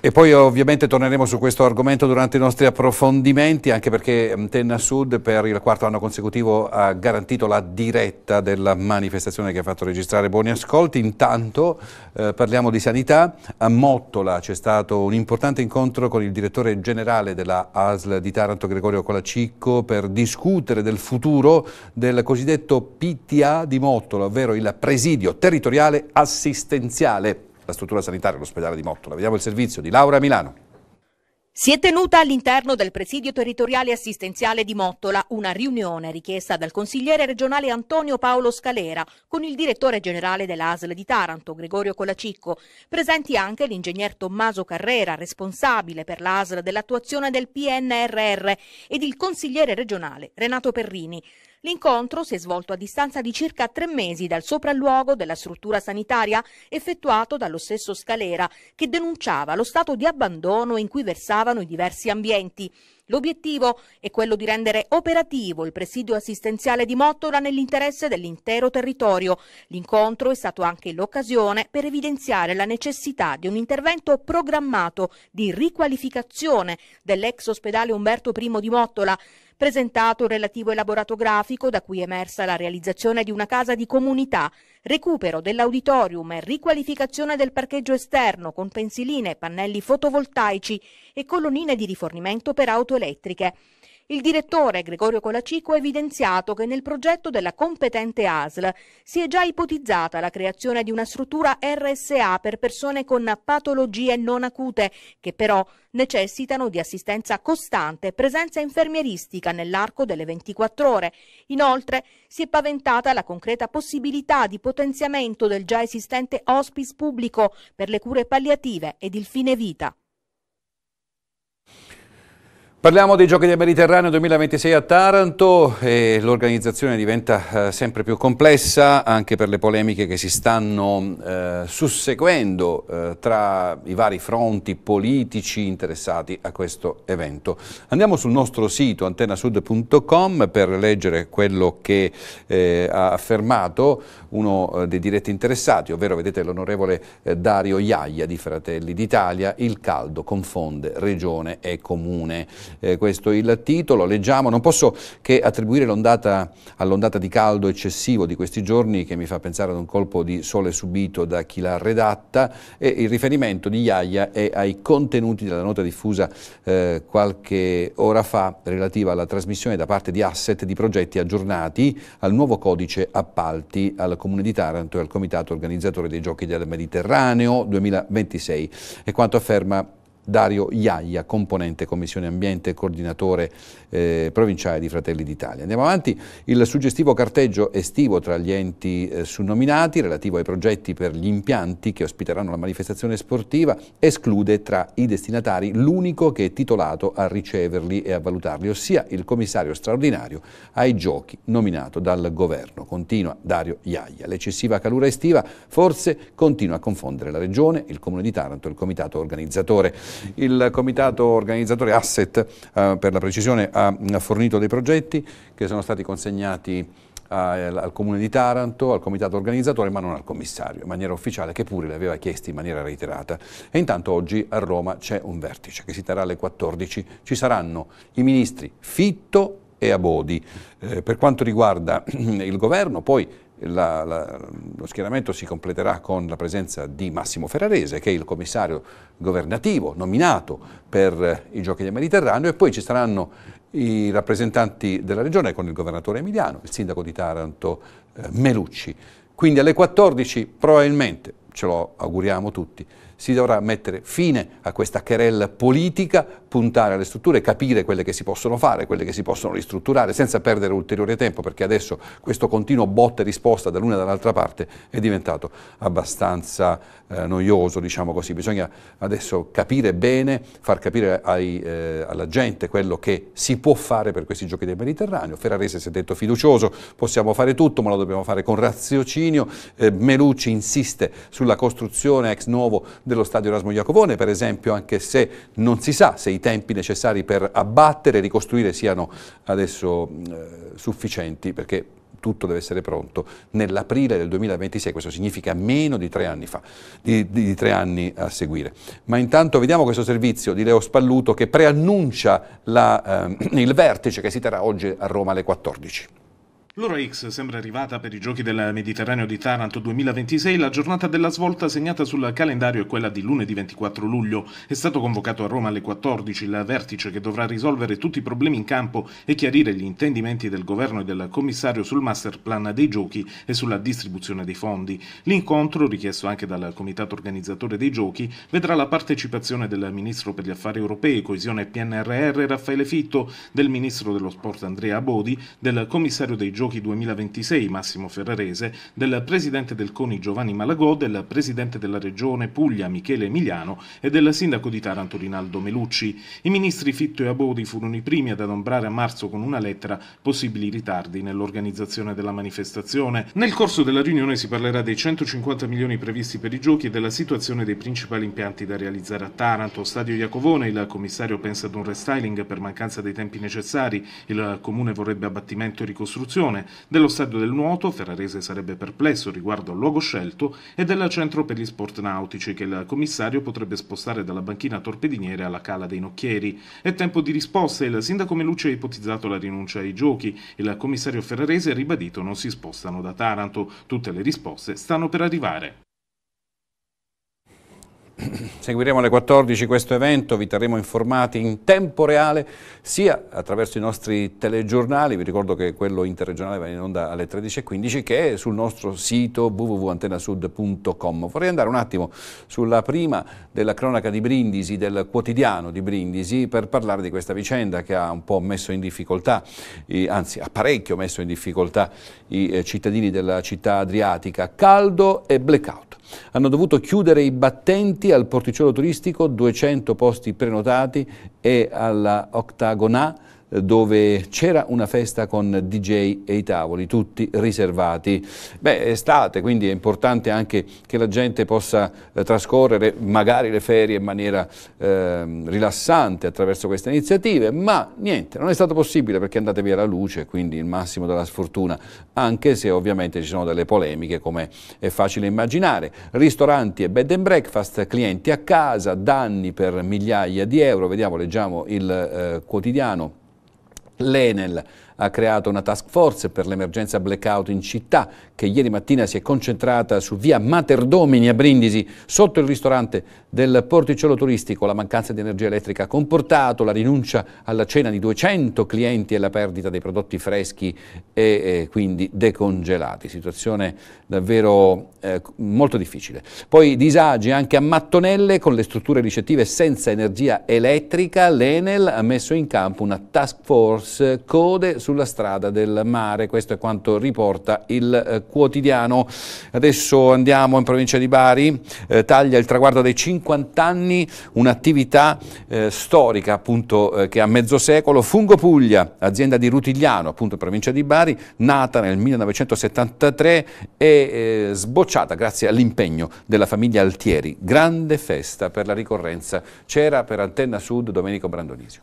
E poi ovviamente torneremo su questo argomento durante i nostri approfondimenti, anche perché mm, Tenna Sud per il quarto anno consecutivo ha garantito la diretta della manifestazione che ha fatto registrare buoni ascolti. Intanto eh, parliamo di sanità. A Mottola c'è stato un importante incontro con il direttore generale della ASL di Taranto, Gregorio Colacicco, per discutere del futuro del cosiddetto PTA di Mottola, ovvero il presidio territoriale assistenziale la struttura sanitaria dell'ospedale di Mottola. Vediamo il servizio di Laura Milano. Si è tenuta all'interno del presidio territoriale assistenziale di Mottola una riunione richiesta dal consigliere regionale Antonio Paolo Scalera con il direttore generale dell'ASL di Taranto, Gregorio Colacicco. Presenti anche l'ingegner Tommaso Carrera, responsabile per l'ASL dell'attuazione del PNRR, ed il consigliere regionale Renato Perrini. L'incontro si è svolto a distanza di circa tre mesi dal sopralluogo della struttura sanitaria effettuato dallo stesso Scalera, che denunciava lo stato di abbandono in cui versavano i diversi ambienti. L'obiettivo è quello di rendere operativo il presidio assistenziale di Mottola nell'interesse dell'intero territorio. L'incontro è stato anche l'occasione per evidenziare la necessità di un intervento programmato di riqualificazione dell'ex ospedale Umberto I di Mottola presentato un relativo elaborato grafico da cui è emersa la realizzazione di una casa di comunità, recupero dell'auditorium e riqualificazione del parcheggio esterno con pensiline, pannelli fotovoltaici e colonnine di rifornimento per auto elettriche. Il direttore Gregorio Colacico ha evidenziato che nel progetto della competente ASL si è già ipotizzata la creazione di una struttura RSA per persone con patologie non acute che però necessitano di assistenza costante e presenza infermieristica nell'arco delle 24 ore. Inoltre si è paventata la concreta possibilità di potenziamento del già esistente hospice pubblico per le cure palliative ed il fine vita. Parliamo dei giochi del Mediterraneo 2026 a Taranto e l'organizzazione diventa eh, sempre più complessa anche per le polemiche che si stanno eh, susseguendo eh, tra i vari fronti politici interessati a questo evento. Andiamo sul nostro sito antennasud.com per leggere quello che eh, ha affermato uno eh, dei diretti interessati, ovvero vedete l'onorevole eh, Dario Iaia di Fratelli d'Italia, il caldo confonde regione e comune. Eh, questo è il titolo, leggiamo, non posso che attribuire l'ondata all'ondata di caldo eccessivo di questi giorni che mi fa pensare ad un colpo di sole subito da chi l'ha redatta e il riferimento di Iaia è ai contenuti della nota diffusa eh, qualche ora fa relativa alla trasmissione da parte di Asset di progetti aggiornati al nuovo codice appalti al Comune di Taranto e al Comitato Organizzatore dei Giochi del Mediterraneo 2026. E quanto afferma Dario Iaia, componente Commissione Ambiente e coordinatore eh, provinciale di Fratelli d'Italia. Andiamo avanti, il suggestivo carteggio estivo tra gli enti eh, sunnominati relativo ai progetti per gli impianti che ospiteranno la manifestazione sportiva esclude tra i destinatari l'unico che è titolato a riceverli e a valutarli, ossia il commissario straordinario ai giochi nominato dal governo. Continua Dario Iaia. L'eccessiva calura estiva forse continua a confondere la regione, il comune di Taranto e il comitato organizzatore. Il comitato organizzatore Asset, eh, per la precisione, ha, ha fornito dei progetti che sono stati consegnati eh, al Comune di Taranto, al comitato organizzatore, ma non al commissario, in maniera ufficiale, che pure le aveva chiesti in maniera reiterata. E intanto oggi a Roma c'è un vertice che si terrà alle 14. Ci saranno i ministri Fitto e Abodi. Eh, per quanto riguarda il governo, poi la, la, lo schieramento si completerà con la presenza di Massimo Ferrarese, che è il commissario governativo nominato per eh, i Giochi del Mediterraneo, e poi ci saranno i rappresentanti della regione con il governatore Emiliano, il sindaco di Taranto eh, Melucci. Quindi alle 14 probabilmente, ce lo auguriamo tutti, si dovrà mettere fine a questa querella politica, puntare alle strutture, capire quelle che si possono fare, quelle che si possono ristrutturare, senza perdere ulteriore tempo, perché adesso questo continuo botta e risposta dall'una e dall'altra parte è diventato abbastanza eh, noioso, diciamo così. Bisogna adesso capire bene, far capire ai, eh, alla gente quello che si può fare per questi giochi del Mediterraneo. Ferrarese si è detto fiducioso, possiamo fare tutto, ma lo dobbiamo fare con raziocinio. Eh, Melucci insiste sulla costruzione ex novo dello stadio Erasmo Iacovone, per esempio, anche se non si sa se i tempi necessari per abbattere e ricostruire siano adesso eh, sufficienti, perché tutto deve essere pronto nell'aprile del 2026, questo significa meno di tre anni fa, di, di, di, tre anni a seguire. Ma intanto vediamo questo servizio di Leo Spalluto che preannuncia la, eh, il vertice che si terrà oggi a Roma alle 14. L'ora X sembra arrivata per i giochi del Mediterraneo di Taranto 2026, la giornata della svolta segnata sul calendario è quella di lunedì 24 luglio. È stato convocato a Roma alle 14 il vertice che dovrà risolvere tutti i problemi in campo e chiarire gli intendimenti del governo e del commissario sul master plan dei giochi e sulla distribuzione dei fondi. L'incontro, richiesto anche dal comitato organizzatore dei giochi, vedrà la partecipazione del ministro per gli affari europei, coesione PNRR Raffaele Fitto, del ministro dello sport Andrea Bodi, del commissario dei giochi Giochi 2026 Massimo Ferrarese, del presidente del CONI Giovanni Malagò, del presidente della regione Puglia Michele Emiliano e del sindaco di Taranto Rinaldo Melucci. I ministri Fitto e Abodi furono i primi ad adombrare a marzo con una lettera possibili ritardi nell'organizzazione della manifestazione. Nel corso della riunione si parlerà dei 150 milioni previsti per i giochi e della situazione dei principali impianti da realizzare a Taranto. Stadio Iacovone, il commissario pensa ad un restyling per mancanza dei tempi necessari, il comune vorrebbe abbattimento e ricostruzione formazione, dello stadio del nuoto, Ferrarese sarebbe perplesso riguardo al luogo scelto, e del centro per gli sport nautici che il commissario potrebbe spostare dalla banchina torpediniere alla cala dei Nocchieri. È tempo di risposte, il sindaco Melucci ha ipotizzato la rinuncia ai giochi, il commissario Ferrarese ha ribadito non si spostano da Taranto, tutte le risposte stanno per arrivare. Seguiremo alle 14 questo evento, vi terremo informati in tempo reale sia attraverso i nostri telegiornali, vi ricordo che quello interregionale va in onda alle 13.15 che è sul nostro sito www.antenasud.com. Vorrei andare un attimo sulla prima della cronaca di Brindisi, del quotidiano di Brindisi, per parlare di questa vicenda che ha un po' messo in difficoltà, anzi ha parecchio messo in difficoltà i eh, cittadini della città adriatica, caldo e blackout. Hanno dovuto chiudere i battenti al porticello turistico, 200 posti prenotati e alla Octagonà dove c'era una festa con DJ e i tavoli, tutti riservati. Beh, è estate, quindi è importante anche che la gente possa eh, trascorrere magari le ferie in maniera eh, rilassante attraverso queste iniziative, ma niente, non è stato possibile perché andate via la luce, quindi il massimo della sfortuna, anche se ovviamente ci sono delle polemiche come è facile immaginare. Ristoranti e bed and breakfast, clienti a casa, danni per migliaia di euro, vediamo, leggiamo il eh, quotidiano L'Enel ha creato una task force per l'emergenza blackout in città che ieri mattina si è concentrata su via Materdomini a Brindisi sotto il ristorante del porticciolo turistico. La mancanza di energia elettrica ha comportato la rinuncia alla cena di 200 clienti e la perdita dei prodotti freschi e, e eh, quindi decongelati. Situazione davvero eh, molto difficile. Poi disagi anche a Mattonelle con le strutture ricettive senza energia elettrica, l'Enel ha messo in campo una task force code sulla strada del mare, questo è quanto riporta il eh, quotidiano. Adesso andiamo in provincia di Bari, eh, taglia il traguardo dei 50 anni, un'attività eh, storica appunto eh, che ha mezzo secolo, Fungo Puglia, azienda di Rutigliano appunto in provincia di Bari, nata nel 1973 e eh, sbocciata grazie all'impegno della famiglia Altieri. Grande festa per la ricorrenza. C'era per Antenna Sud Domenico Brandonisio.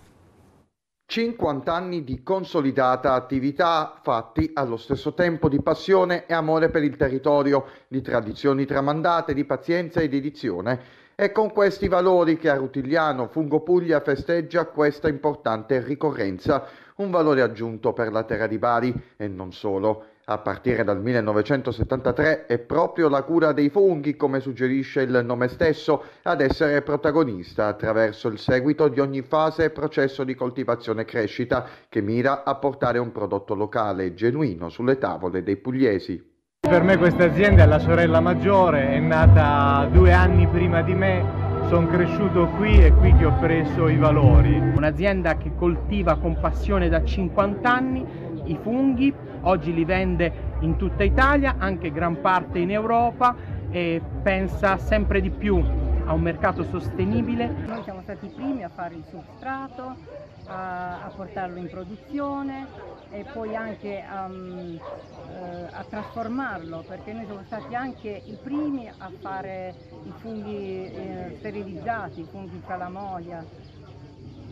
50 anni di consolidata attività fatti allo stesso tempo di passione e amore per il territorio, di tradizioni tramandate, di pazienza e dedizione. È con questi valori che a Rutigliano Fungo Puglia festeggia questa importante ricorrenza, un valore aggiunto per la terra di Bari e non solo. A partire dal 1973 è proprio la cura dei funghi, come suggerisce il nome stesso, ad essere protagonista attraverso il seguito di ogni fase e processo di coltivazione e crescita che mira a portare un prodotto locale genuino sulle tavole dei pugliesi. Per me questa azienda è la sorella maggiore, è nata due anni prima di me sono cresciuto qui e qui che ho preso i valori. Un'azienda che coltiva con passione da 50 anni i funghi oggi li vende in tutta Italia, anche gran parte in Europa e pensa sempre di più a un mercato sostenibile. Noi siamo stati i primi a fare il substrato, a, a portarlo in produzione e poi anche um, eh, a trasformarlo perché noi siamo stati anche i primi a fare i funghi eh, sterilizzati, i funghi calamoia.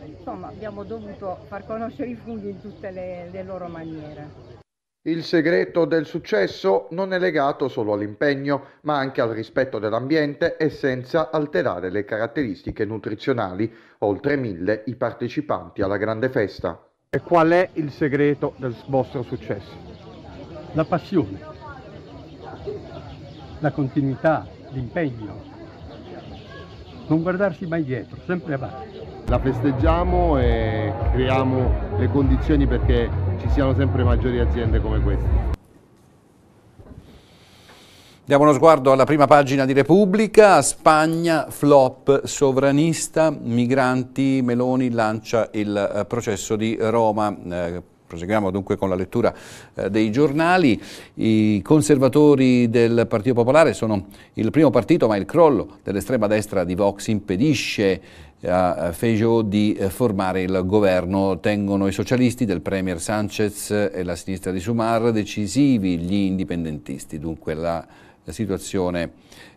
Insomma abbiamo dovuto far conoscere i funghi in tutte le, le loro maniere. Il segreto del successo non è legato solo all'impegno, ma anche al rispetto dell'ambiente e senza alterare le caratteristiche nutrizionali. Oltre mille i partecipanti alla grande festa. E qual è il segreto del vostro successo? La passione, la continuità, l'impegno. Non guardarsi mai dietro, sempre avanti. La festeggiamo e creiamo le condizioni perché ci siano sempre maggiori aziende come queste. Diamo uno sguardo alla prima pagina di Repubblica, Spagna, flop sovranista, migranti, Meloni lancia il eh, processo di Roma. Eh, proseguiamo dunque con la lettura eh, dei giornali. I conservatori del Partito Popolare sono il primo partito, ma il crollo dell'estrema destra di Vox impedisce a Feijo di eh, formare il governo. Tengono i socialisti del Premier Sanchez e la sinistra di Sumar decisivi gli indipendentisti. Dunque la, la situazione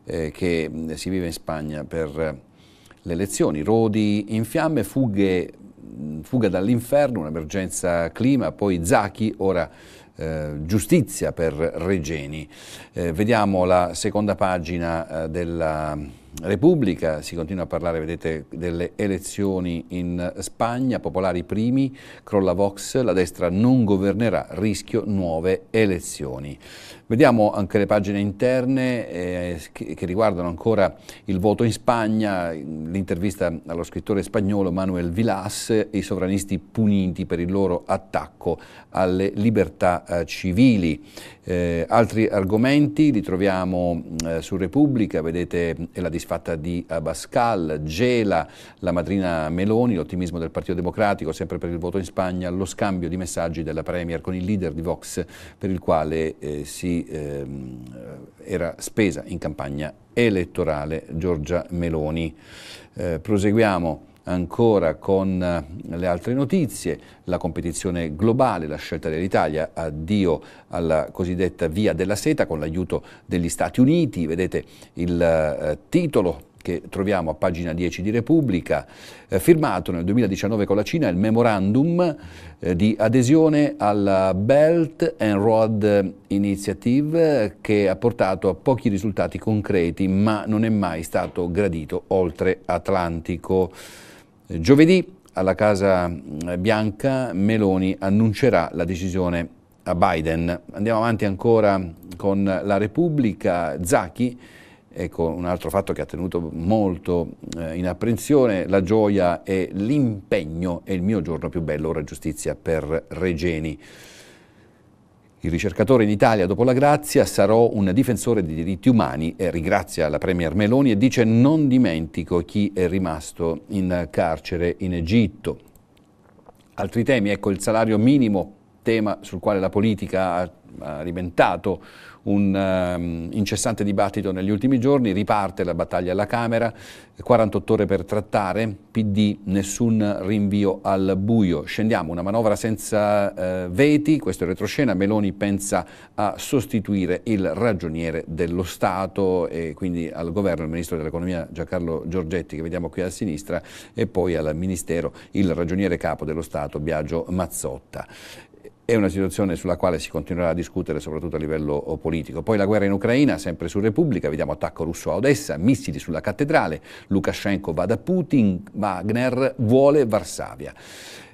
eh, che si vive in Spagna per eh, le elezioni. Rodi in fiamme, fughe, fuga dall'inferno, un'emergenza clima, poi Zacchi, ora eh, giustizia per Regeni. Eh, vediamo la seconda pagina della Repubblica, si continua a parlare, vedete, delle elezioni in Spagna, popolari primi, crolla Vox, la destra non governerà, rischio nuove elezioni. Vediamo anche le pagine interne eh, che, che, riguardano ancora il voto in Spagna, l'intervista allo scrittore spagnolo Manuel Vilas e i sovranisti puniti per il loro attacco alle libertà eh, civili. Eh, altri argomenti li troviamo eh, su Repubblica, vedete è eh, la disfatta di Abascal, Gela, la madrina Meloni, l'ottimismo del Partito Democratico, sempre per il voto in Spagna, lo scambio di messaggi della Premier con il leader di Vox per il quale eh, si ehm, era spesa in campagna elettorale Giorgia Meloni. Eh, proseguiamo ancora con eh, le altre notizie, la competizione globale, la scelta dell'Italia, addio alla cosiddetta via della seta con l'aiuto degli Stati Uniti, vedete il eh, titolo che troviamo a pagina 10 di Repubblica, eh, firmato nel 2019 con la Cina il memorandum eh, di adesione alla Belt and Road Initiative che ha portato a pochi risultati concreti ma non è mai stato gradito oltre Atlantico. Eh, giovedì alla Casa mm, Bianca Meloni annuncerà la decisione a Biden. Andiamo avanti ancora con la Repubblica. Zacchi Ecco, un altro fatto che ha tenuto molto eh, in apprensione, la gioia e l'impegno è il mio giorno più bello, ora giustizia per Regeni. Il ricercatore in Italia dopo la grazia sarò un difensore dei diritti umani e ringrazia la Premier Meloni e dice non dimentico chi è rimasto in carcere in Egitto. Altri temi, ecco il salario minimo, tema sul quale la politica ha alimentato un um, incessante dibattito negli ultimi giorni, riparte la battaglia alla Camera, 48 ore per trattare, PD nessun rinvio al buio, scendiamo, una manovra senza uh, veti, questo è retroscena, Meloni pensa a sostituire il ragioniere dello Stato e quindi al governo il Ministro dell'Economia Giancarlo Giorgetti che vediamo qui a sinistra e poi al Ministero il ragioniere capo dello Stato Biagio Mazzotta è una situazione sulla quale si continuerà a discutere soprattutto a livello oh, politico. Poi la guerra in Ucraina, sempre su Repubblica, vediamo attacco russo a Odessa, missili sulla cattedrale, Lukashenko va da Putin, Wagner vuole Varsavia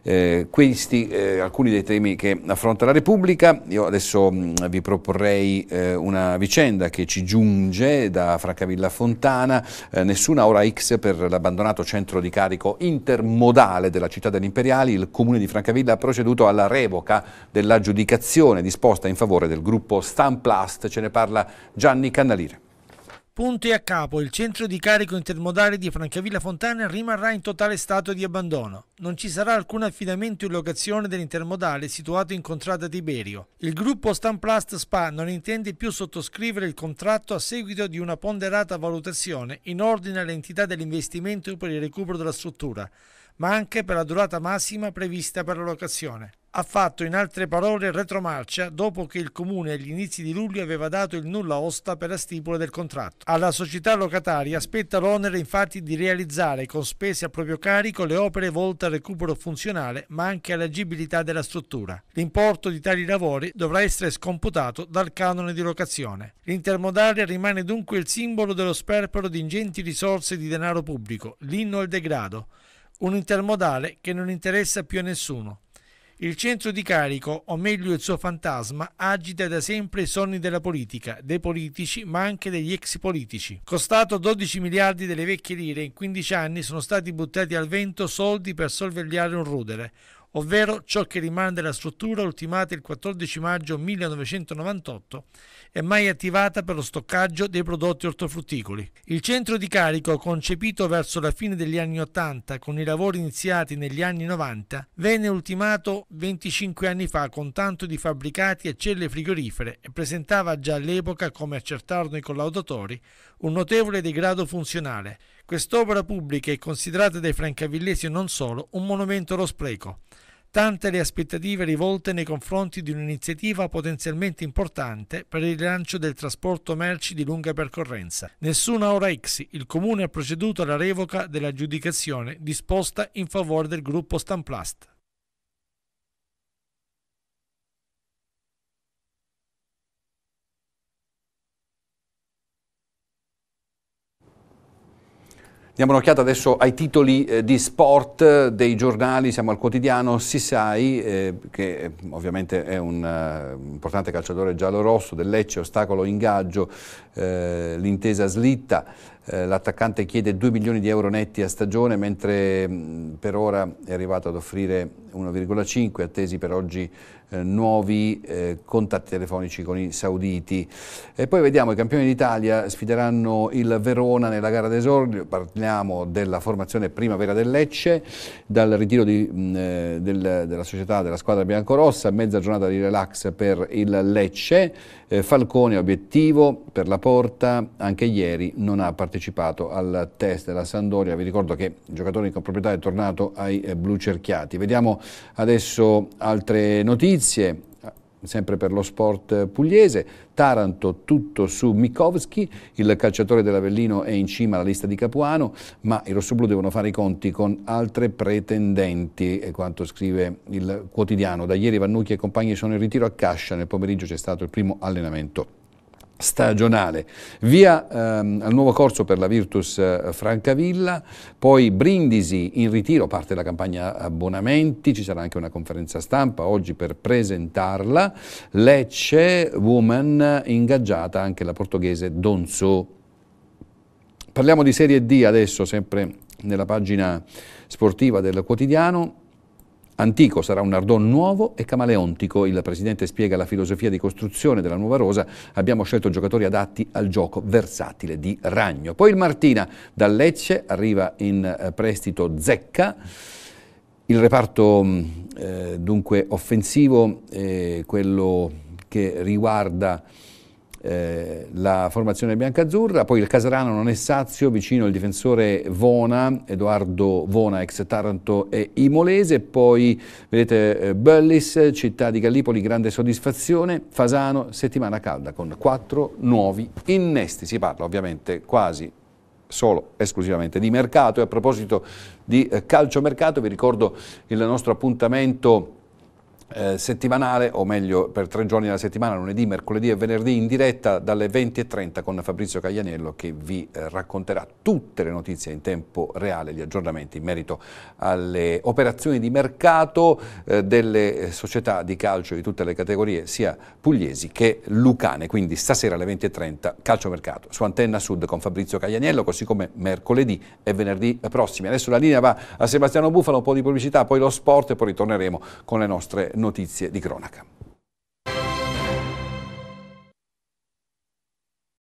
eh, questi eh, alcuni dei temi che affronta la Repubblica. Io adesso mh, mm, vi proporrei eh, una vicenda che ci giunge da Francavilla Fontana, eh, nessuna ora X per l'abbandonato centro di carico intermodale della città degli Imperiali, il comune di Francavilla ha proceduto alla revoca dell'aggiudicazione disposta in favore del gruppo Stamplast, ce ne parla Gianni Cannalire. Punto e a capo, il centro di carico intermodale di Francavilla Fontana rimarrà in totale stato di abbandono. Non ci sarà alcun affidamento in locazione dell'intermodale situato in contrada Tiberio. Il gruppo Stamplast Spa non intende più sottoscrivere il contratto a seguito di una ponderata valutazione in ordine all'entità dell'investimento per il recupero della struttura, ma anche per la durata massima prevista per la locazione ha fatto in altre parole retromarcia dopo che il comune agli inizi di luglio aveva dato il nulla osta per la stipula del contratto. Alla società locataria spetta l'onere infatti di realizzare con spese a proprio carico le opere volte al recupero funzionale ma anche all'agibilità della struttura. L'importo di tali lavori dovrà essere scomputato dal canone di locazione. L'intermodale rimane dunque il simbolo dello sperpero di ingenti risorse di denaro pubblico, l'inno al degrado, un intermodale che non interessa più a nessuno. Il centro di carico, o meglio il suo fantasma, agita da sempre i sonni della politica, dei politici, ma anche degli ex politici. Costato 12 miliardi delle vecchie lire, in 15 anni sono stati buttati al vento soldi per sorvegliare un rudere, ovvero ciò che rimane della struttura ultimata il 14 maggio 1998 e mai attivata per lo stoccaggio dei prodotti ortofrutticoli. Il centro di carico, concepito verso la fine degli anni 80 con i lavori iniziati negli anni 90, venne ultimato 25 anni fa con tanto di fabbricati e celle frigorifere e presentava già all'epoca, come accertarono i collaudatori, un notevole degrado funzionale. Quest'opera pubblica è considerata dai francavillesi e non solo un monumento allo spreco tante le aspettative rivolte nei confronti di un'iniziativa potenzialmente importante per il rilancio del trasporto merci di lunga percorrenza. Nessuna ora X, il Comune ha proceduto alla revoca dell'aggiudicazione disposta in favore del gruppo Stamplast. Diamo un'occhiata adesso ai titoli eh, di sport eh, dei giornali, siamo al quotidiano Sisai, eh, che eh, ovviamente è un uh, importante calciatore giallo-rosso del Lecce, ostacolo ingaggio, eh, l'intesa slitta. Eh, l'attaccante chiede 2 milioni di euro netti a stagione, mentre per ora è arrivato ad offrire 1,5, attesi per oggi eh, nuovi eh, contatti telefonici con i sauditi. E poi vediamo, i campioni d'Italia sfideranno il Verona nella gara d'esordio, parliamo della formazione primavera del Lecce, dal ritiro di, mh, eh, del, della società della squadra biancorossa, mezza giornata di relax per il Lecce, eh, Falcone obiettivo per la porta, anche ieri non ha partecipato al test della Sandoria, vi ricordo che il giocatore di proprietà è tornato ai eh, blu cerchiati. Vediamo adesso altre notizie, sempre per lo sport pugliese. Taranto tutto su Mikovski, il calciatore dell'Avellino è in cima alla lista di Capuano, ma i rossoblù devono fare i conti con altre pretendenti, è quanto scrive il quotidiano. Da ieri Vannucchi e compagni sono in ritiro a Cascia, nel pomeriggio c'è stato il primo allenamento stagionale. Via ehm, al nuovo corso per la Virtus eh, Francavilla, poi Brindisi in ritiro, parte la campagna abbonamenti, ci sarà anche una conferenza stampa oggi per presentarla, Lecce, Woman, ingaggiata anche la portoghese Donzo. Parliamo di Serie D adesso, sempre nella pagina sportiva del quotidiano, Antico sarà un Ardon nuovo e camaleontico. Il presidente spiega la filosofia di costruzione della nuova rosa. Abbiamo scelto giocatori adatti al gioco versatile di Ragno. Poi il Martina dal Lecce arriva in eh, prestito Zecca. Il reparto mm, eh, dunque offensivo, eh, quello che riguarda eh, la formazione biancazzurra, poi il Caserano non è sazio, vicino il difensore Vona, Edoardo Vona ex Taranto e Imolese, poi vedete eh, Bellis, città di Gallipoli, grande soddisfazione, Fasano, settimana calda con quattro nuovi innesti, si parla ovviamente quasi solo esclusivamente di mercato e a proposito di eh, calciomercato vi ricordo il nostro appuntamento eh, settimanale, o meglio per tre giorni della settimana, lunedì, mercoledì e venerdì in diretta dalle 20.30 con Fabrizio Caglianiello che vi eh, racconterà tutte le notizie in tempo reale, gli aggiornamenti in merito alle operazioni di mercato eh, delle eh, società di calcio di tutte le categorie, sia pugliesi che lucane. Quindi stasera alle 20.30 calcio mercato su Antenna Sud con Fabrizio Caglianiello, così come mercoledì e venerdì prossimi. Adesso la linea va a Sebastiano Bufalo, un po' di pubblicità, poi lo sport e poi ritorneremo con le nostre notizie di cronaca.